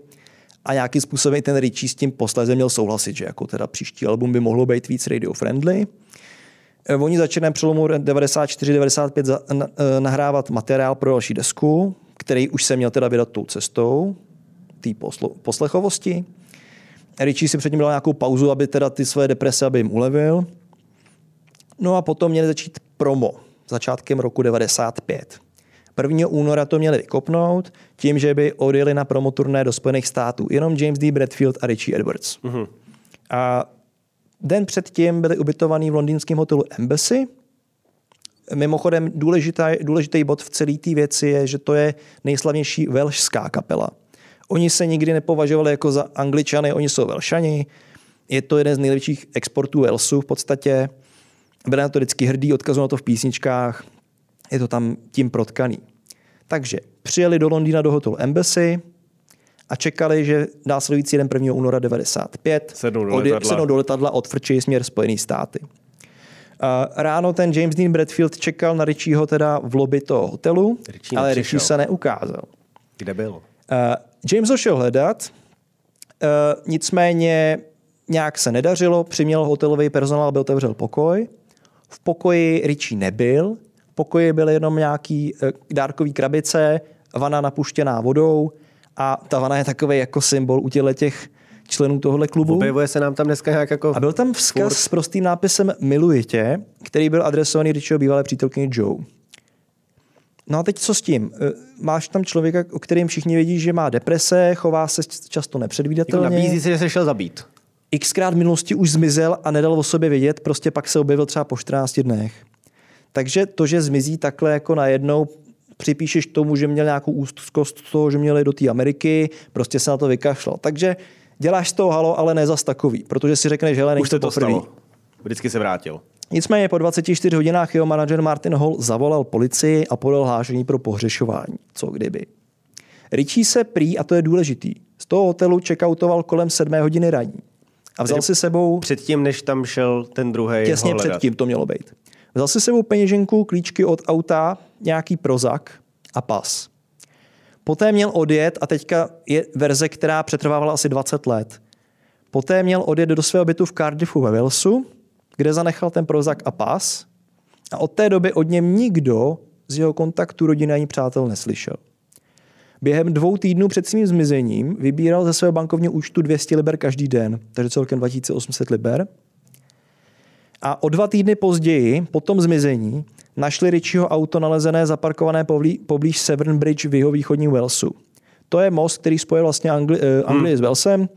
a nějakým způsobem ten Richie s tím posléze měl souhlasit, že jako teda příští album by mohlo být víc radio friendly. Eh, oni začínají přelomu 94-95 eh, nahrávat materiál pro další desku, který už se měl teda vydat tou cestou, té poslechovosti. Richie si předtím dal nějakou pauzu, aby teda ty své deprese, aby jim ulevil. No a potom měli začít promo začátkem roku 95. 1. února to měli vykopnout tím, že by odjeli na promoturné do Spojených států jenom James D. Bradfield a Richie Edwards. Mm-hmm. A den předtím byli ubytovaní v londýnském hotelu Embassy. Mimochodem důležitá, důležitý bod v celé té věci je, že to je nejslavnější velšská kapela. Oni se nikdy nepovažovali jako za angličany, oni jsou velšani. Je to jeden z největších exportů Walesu v podstatě. Byli na to vždycky hrdý, odkazu na to v písničkách, je to tam tím protkaný. Takže přijeli do Londýna do hotelu Embassy a čekali, že následující den 1. února 1995 sednou do, letadla. Sednou do letadla odfrčí směr Spojený státy. Ráno ten James Dean Bradfield čekal na Richieho teda v lobby toho hotelu, Richie ale Richie se neukázal. Kde byl? James ho šel hledat, nicméně nějak se nedařilo, přiměl hotelový personál, aby otevřel pokoj – v pokoji Ričí nebyl, v pokoji byly jenom nějaký eh, dárkový krabice, vana napuštěná vodou a ta vana je takový jako symbol u těch členů tohohle klubu. Objevuje se nám tam dneska nějak jako... A byl tam vzkaz furt. s prostým nápisem Miluji tě, který byl adresovaný Richieho bývalé přítelkyni Joe. No a teď co s tím? Eh, máš tam člověka, o kterém všichni vědí, že má deprese, chová se často nepředvídatelně. Jako nabízí se, že se šel zabít xkrát v minulosti už zmizel a nedal o sobě vědět, prostě pak se objevil třeba po 14 dnech. Takže to, že zmizí takhle jako najednou, připíšeš tomu, že měl nějakou úzkost z toho, že měli do té Ameriky, prostě se na to vykašlal. Takže děláš to halo, ale ne zas takový, protože si řekneš, že hele, Už se to stalo. Vždycky se vrátil. Nicméně po 24 hodinách jeho manažer Martin Hall zavolal policii a podal hlášení pro pohřešování. Co kdyby? Ričí se prý, a to je důležitý, z toho hotelu čekautoval kolem 7 hodiny ranní. A vzal si sebou... Předtím, než tam šel ten druhý. Těsně předtím to mělo být. Vzal si sebou peněženku, klíčky od auta, nějaký prozak a pas. Poté měl odjet, a teďka je verze, která přetrvávala asi 20 let. Poté měl odjet do svého bytu v Cardiffu ve Walesu, kde zanechal ten prozak a pas. A od té doby od něm nikdo z jeho kontaktu rodiny ani přátel neslyšel. Během dvou týdnů před svým zmizením vybíral ze svého bankovního účtu 200 liber každý den, takže celkem 2800 liber. A o dva týdny později, po tom zmizení, našli Richieho auto nalezené zaparkované poblíž Severn Bridge v jeho východní Walesu. To je most, který spojuje vlastně Angli, eh, hmm. Anglii s Walesem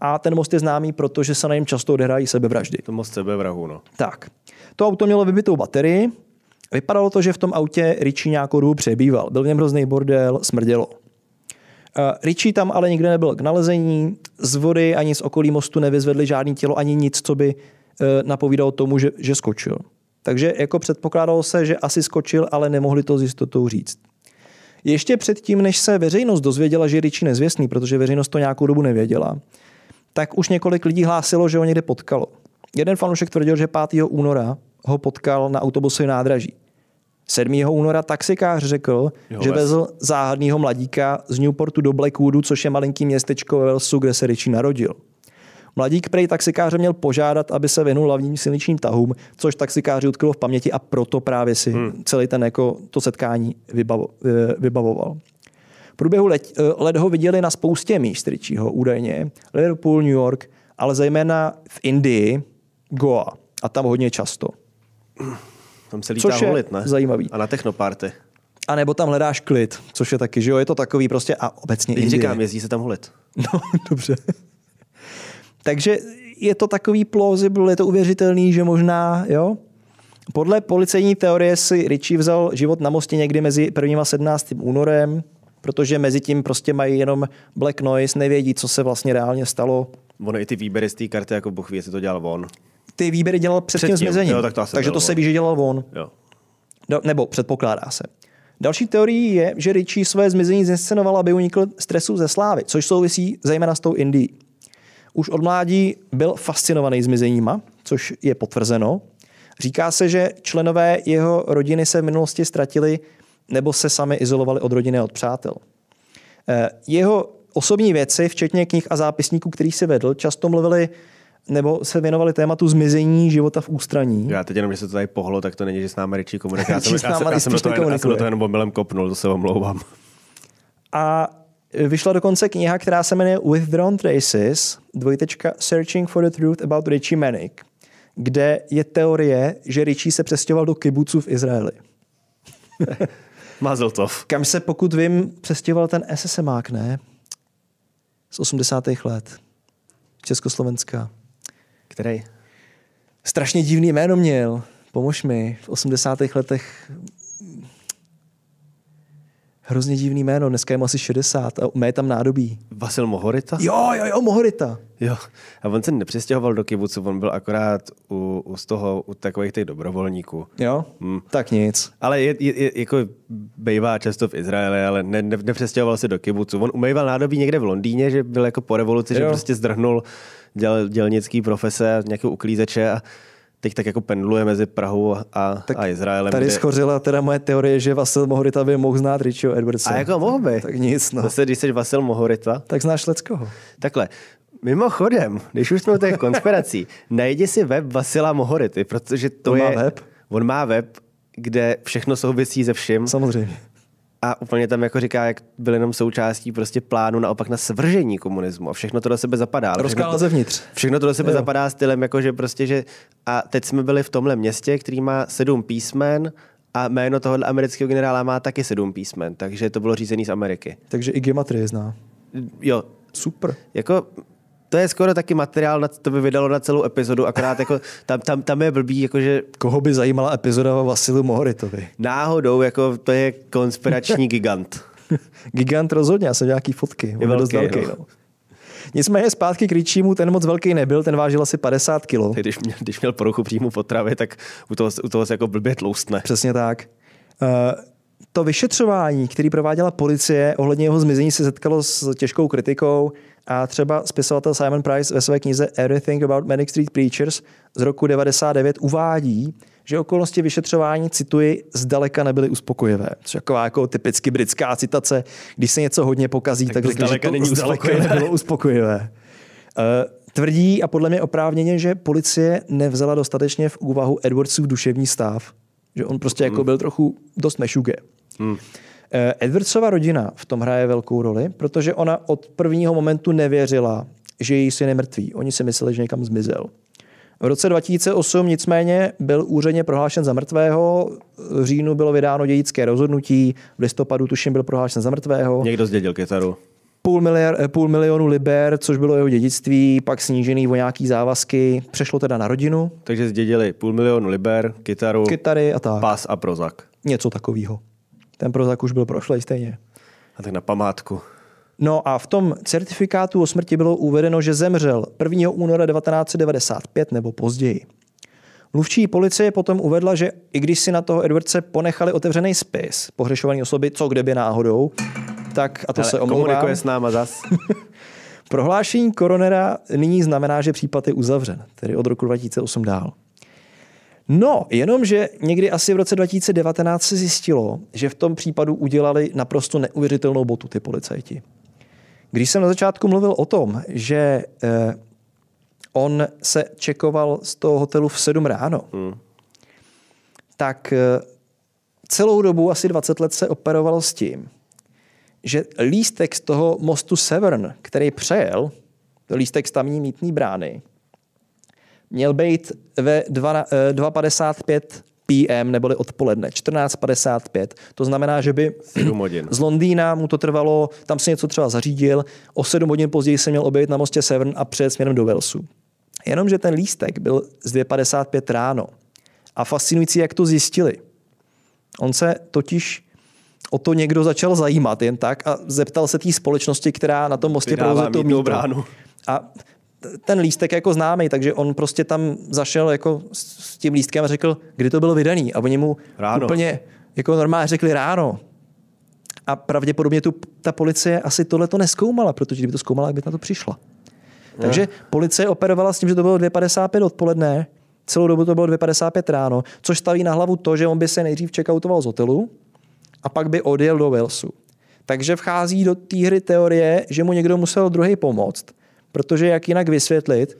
a ten most je známý, protože se na něm často odehrají sebevraždy. To most sebevrahu, no. Tak. To auto mělo vybitou baterii, Vypadalo to, že v tom autě Richie nějakou dobu přebýval. Byl v něm hrozný bordel, smrdělo. Eh, Richie tam ale nikde nebyl k nalezení, z vody ani z okolí mostu nevyzvedli žádný tělo, ani nic, co by eh, napovídalo tomu, že, že skočil. Takže jako předpokládalo se, že asi skočil, ale nemohli to s jistotou říct. Ještě předtím, než se veřejnost dozvěděla, že je Richie nezvěstný, protože veřejnost to nějakou dobu nevěděla, tak už několik lidí hlásilo, že ho někde potkalo. Jeden fanoušek tvrdil, že 5. února ho potkal na autobusovém nádraží. 7. února taxikář řekl, jo, že vezl záhadného mladíka z Newportu do Blackwoodu, což je malinký městečko ve Velsu, kde se Richie narodil. Mladík prej taxikáře měl požádat, aby se věnul hlavním silničním tahům, což taxikáři utkylo v paměti a proto právě si hmm. celý ten jako to setkání vybavo, eh, vybavoval. V průběhu let, eh, let ho viděli na spoustě míst Richieho údajně. Liverpool, New York, ale zejména v Indii, Goa. A tam hodně často. Tam se lítá což holit, ne? zajímavý. A na technoparty. A nebo tam hledáš klid, což je taky, že jo, je to takový prostě a obecně Teď říkám, jezdí se tam holit. No, dobře. Takže je to takový plausible, je to uvěřitelný, že možná, jo, podle policejní teorie si Richie vzal život na mostě někdy mezi 1. a 17. únorem, protože mezi tím prostě mají jenom black noise, nevědí, co se vlastně reálně stalo. Ono i ty výběry z té karty, jako boh ví, jestli to dělal on ty výběry dělal před, před tím, zmizením. tak to Takže to se ví, že dělal on. Jo. Nebo předpokládá se. Další teorií je, že Richie své zmizení zinscenoval, aby unikl stresu ze slávy, což souvisí zejména s tou Indií. Už od mládí byl fascinovaný zmizeníma, což je potvrzeno. Říká se, že členové jeho rodiny se v minulosti ztratili nebo se sami izolovali od rodiny a od přátel. Eh, jeho osobní věci, včetně knih a zápisníků, který si vedl, často mluvili nebo se věnovali tématu zmizení života v ústraní. Já teď jenom, že se to tady pohlo, tak to není, že s námi Richie komunikuje. Já, jsem, já, já, já, jsem to jen, já jsem do toho jenom omylem kopnul, to se omlouvám. A vyšla dokonce kniha, která se jmenuje Withdrawn Traces, dvojtečka Searching for the Truth about Richie Manic, kde je teorie, že Richie se přestěhoval do kibuců v Izraeli. Mazeltov. Kam se, pokud vím, přestěhoval ten SSMák, ne? Z 80. let. Československá který strašně divný jméno měl. Pomož mi. V 80. letech hrozně divný jméno. Dneska je mu asi 60 a mé tam nádobí. Vasil Mohorita? Jo, jo, jo, Mohorita. Jo. A on se nepřestěhoval do kibucu, on byl akorát u, u z toho, u takových těch dobrovolníků. Jo, hmm. tak nic. Ale je, je, je, jako bejvá často v Izraeli, ale ne, ne, nepřestěhoval se do kibucu. On umýval nádobí někde v Londýně, že byl jako po revoluci, jo. že prostě zdrhnul děl dělnický profese, nějakého uklízeče a teď tak jako pendluje mezi Prahou a, tak a Izraelem. Tady kde... schořila teda moje teorie, že Vasil Mohorita by mohl znát Richieho Edwardsa. A jako mohl by. Tak nic, no. Zase, když jsi Vasil Mohorita. Tak znáš Leckoho. Takhle. Mimochodem, když už jsme u těch konspirací, najdi si web Vasila Mohority, protože to on je... Má web? On má web, kde všechno souvisí se vším. Samozřejmě a úplně tam jako říká, jak byl jenom součástí prostě plánu naopak na svržení komunismu a všechno to do sebe zapadá. Rozkála zevnitř. Všechno to do sebe jo. zapadá stylem, jako že prostě, že a teď jsme byli v tomhle městě, který má sedm písmen a jméno toho amerického generála má taky sedm písmen, takže to bylo řízený z Ameriky. Takže i geometrie zná. Jo. Super. Jako to je skoro taky materiál, na, to by vydalo na celou epizodu, akorát jako, tam, tam, tam je blbý, jakože... Koho by zajímala epizoda o Vasilu Mohoritovi? Náhodou, jako to je konspirační gigant. gigant rozhodně, já jsem nějaký fotky. Je velký, velký no. Nicméně zpátky k Richímu, ten moc velký nebyl, ten vážil asi 50 kg. Když, měl, když měl poruchu příjmu potravy, tak u toho, u toho se jako blbě tloustne. Přesně tak. Eh, to vyšetřování, které prováděla policie ohledně jeho zmizení, se setkalo s těžkou kritikou a třeba spisovatel Simon Price ve své knize Everything About Manic Street Preachers z roku 99 uvádí, že okolnosti vyšetřování, cituji, zdaleka nebyly uspokojivé. Což taková jako typicky britská citace, když se něco hodně pokazí, tak, tak zdaleka, že to zdaleka nebylo uspokojivé. Uh, Tvrdí a podle mě oprávněně, že policie nevzala dostatečně v úvahu Edwardsův duševní stav. Že on prostě jako mm. byl trochu dost mešuge. Hmm. Eh, Edwardsova rodina v tom hraje velkou roli, protože ona od prvního momentu nevěřila, že její syn je mrtvý. Oni si mysleli, že někam zmizel. V roce 2008 nicméně byl úředně prohlášen za mrtvého, v říjnu bylo vydáno dědické rozhodnutí, v listopadu tuším byl prohlášen za mrtvého. Někdo zdědil kytaru. Půl, miliard, eh, půl milionu liber, což bylo jeho dědictví, pak snížený o nějaký závazky, přešlo teda na rodinu. Takže zdědili půl milionu liber, kytaru, kytary a tak. Pás a prozak. Něco takového. Ten prozak už byl prošlej stejně. A tak na památku. No a v tom certifikátu o smrti bylo uvedeno, že zemřel 1. února 1995 nebo později. Mluvčí policie potom uvedla, že i když si na toho Edwardce ponechali otevřený spis pohřešovaný osoby, co kdyby náhodou, tak, a to Ale se omlouvám. Komunikuje s náma zas. prohlášení koronera nyní znamená, že případ je uzavřen, tedy od roku 2008 dál. No, jenomže někdy asi v roce 2019 se zjistilo, že v tom případu udělali naprosto neuvěřitelnou botu ty policajti. Když jsem na začátku mluvil o tom, že eh, on se čekoval z toho hotelu v 7 ráno, hmm. tak eh, celou dobu, asi 20 let, se operovalo s tím, že lístek z toho mostu Severn, který přejel, lístek z tamní mítní brány, měl být ve 2.55 eh, PM, neboli odpoledne, 14.55. To znamená, že by z Londýna mu to trvalo, tam si něco třeba zařídil, o 7 hodin později se měl objevit na mostě Severn a přejet směrem do Walesu. Jenomže ten lístek byl z 2.55 ráno. A fascinující, jak to zjistili. On se totiž o to někdo začal zajímat jen tak a zeptal se té společnosti, která na tom mostě provozuje to mýto. A ten lístek jako známý, takže on prostě tam zašel jako s tím lístkem a řekl, kdy to bylo vydaný. A oni mu ráno. úplně jako normálně řekli ráno. A pravděpodobně tu, ta policie asi tohle to neskoumala, protože kdyby to zkoumala, jak by na to přišla. Ne. Takže policie operovala s tím, že to bylo 2.55 odpoledne, celou dobu to bylo 2.55 ráno, což staví na hlavu to, že on by se nejdřív čekautoval z hotelu a pak by odjel do Walesu. Takže vchází do té hry teorie, že mu někdo musel druhý pomoct – Protože jak jinak vysvětlit,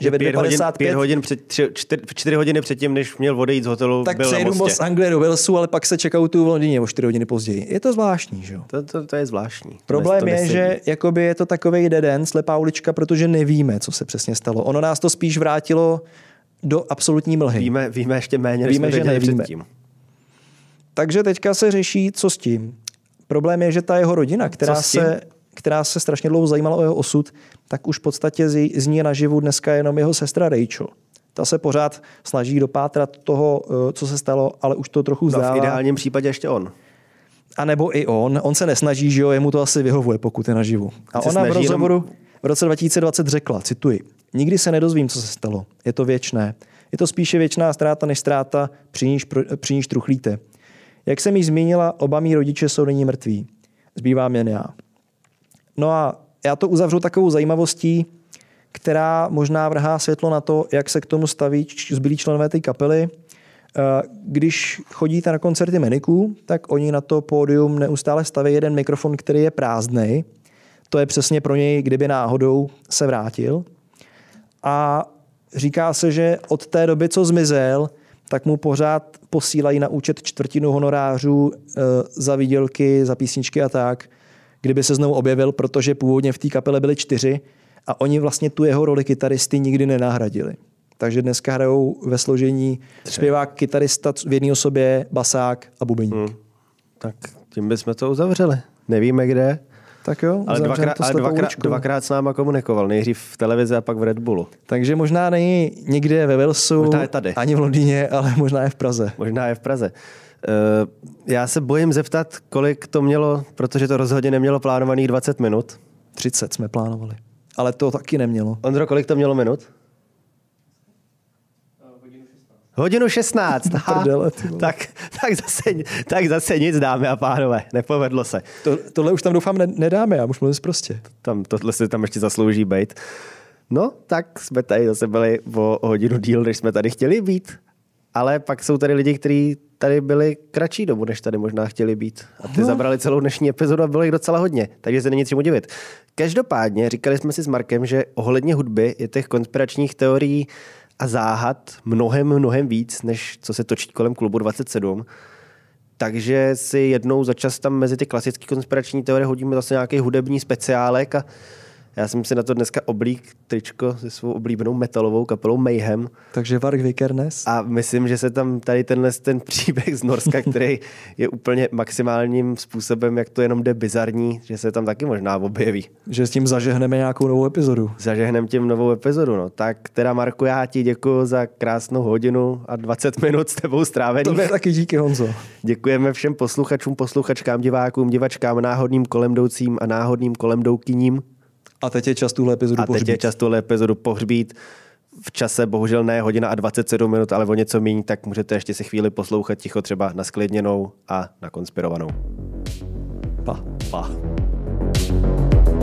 že ve 55... Hodin, hodin před, hodiny předtím, než měl odejít z hotelu, tak byl přejdu na Mostě. z Anglie do Walesu, ale pak se čekal tu v Londýně o 4 hodiny později. Je to zvláštní, že jo? To, to, to je zvláštní. Problém to je, je že jakoby je to takový deden, slepá ulička, protože nevíme, co se přesně stalo. Ono nás to spíš vrátilo do absolutní mlhy. Víme, víme ještě méně, než víme, jsme že nevíme. předtím. Takže teďka se řeší, co s tím. Problém je, že ta jeho rodina, která se která se strašně dlouho zajímala o jeho osud, tak už v podstatě z ní je naživu dneska jenom jeho sestra Rachel. Ta se pořád snaží dopátrat toho, eh, co se stalo, ale už to trochu zdá. No v ideálním případě ještě on. A nebo i on. On se nesnaží, že jo, jemu to asi vyhovuje, pokud je naživu. A ona v rozhovoru jenom... v roce 2020 řekla, cituji, nikdy se nedozvím, co se stalo. Je to věčné. Je to spíše věčná ztráta než ztráta, při níž, při níž truchlíte. Jak jsem již zmínila, oba mý rodiče jsou nyní mrtví. Zbývám jen já. No a já to uzavřu takovou zajímavostí, která možná vrhá světlo na to, jak se k tomu staví zbylí členové té kapely. Eh, když chodíte na koncerty Meniků, tak oni na to pódium neustále staví jeden mikrofon, který je prázdný. To je přesně pro něj, kdyby náhodou se vrátil. A říká se, že od té doby, co zmizel, tak mu pořád posílají na účet čtvrtinu honorářů eh, za výdělky, za písničky a tak – kdyby se znovu objevil, protože původně v té kapele byli čtyři a oni vlastně tu jeho roli kytaristy nikdy nenahradili. Takže dneska hrajou ve složení zpěvák, kytarista v jedné osobě, basák a bubeník. Hmm. Tak tím bychom to uzavřeli. Nevíme kde. Tak jo, ale, dvakrát, ale dvakrát, dvakrát s náma komunikoval, nejdřív v televizi a pak v Red Bullu. Takže možná není někde ve Velsu, možná je tady. ani v Londýně, ale možná je v Praze. Možná je v Praze. Eh, já se bojím zeptat, kolik to mělo, protože to rozhodně nemělo plánovaných 20 minut. 30 jsme plánovali. Ale to taky nemělo. Ondro, kolik to mělo minut? Eh, hodinu 16. Prdele, tak, tak, zase, tak zase nic, dámy a pánové. Nepovedlo se. To, tohle už tam doufám ne, nedáme, já už mluvím prostě. Tam, tohle se tam ještě zaslouží být. No, tak jsme tady zase byli o hodinu díl, než jsme tady chtěli být. Ale pak jsou tady lidi, kteří tady byli kratší dobu, než tady možná chtěli být. A ty hmm. zabrali celou dnešní epizodu a bylo jich docela hodně, takže se není čemu divit. Každopádně říkali jsme si s Markem, že ohledně hudby je těch konspiračních teorií a záhad mnohem, mnohem víc, než co se točí kolem klubu 27. Takže si jednou za čas tam mezi ty klasické konspirační teorie hodíme zase nějaký hudební speciálek a já jsem si na to dneska oblík tričko se svou oblíbenou metalovou kapelou Mayhem. Takže Varg Vikernes. A myslím, že se tam tady tenhle ten příběh z Norska, který je úplně maximálním způsobem, jak to jenom jde bizarní, že se tam taky možná objeví. Že s tím zažehneme nějakou novou epizodu. Zažehneme tím novou epizodu, no. Tak teda Marku, já ti děkuji za krásnou hodinu a 20 minut s tebou strávení. To je taky díky Honzo. Děkujeme všem posluchačům, posluchačkám, divákům, divačkám, náhodným kolem a náhodným kolem a teď je čas tuhle epizodu a pohřbít. A teď je čas tuhle epizodu pohřbít. V čase bohužel ne hodina a 27 minut, ale o něco méně tak můžete ještě si chvíli poslouchat ticho třeba na sklidněnou a na konspirovanou. Pa. Pa. thank you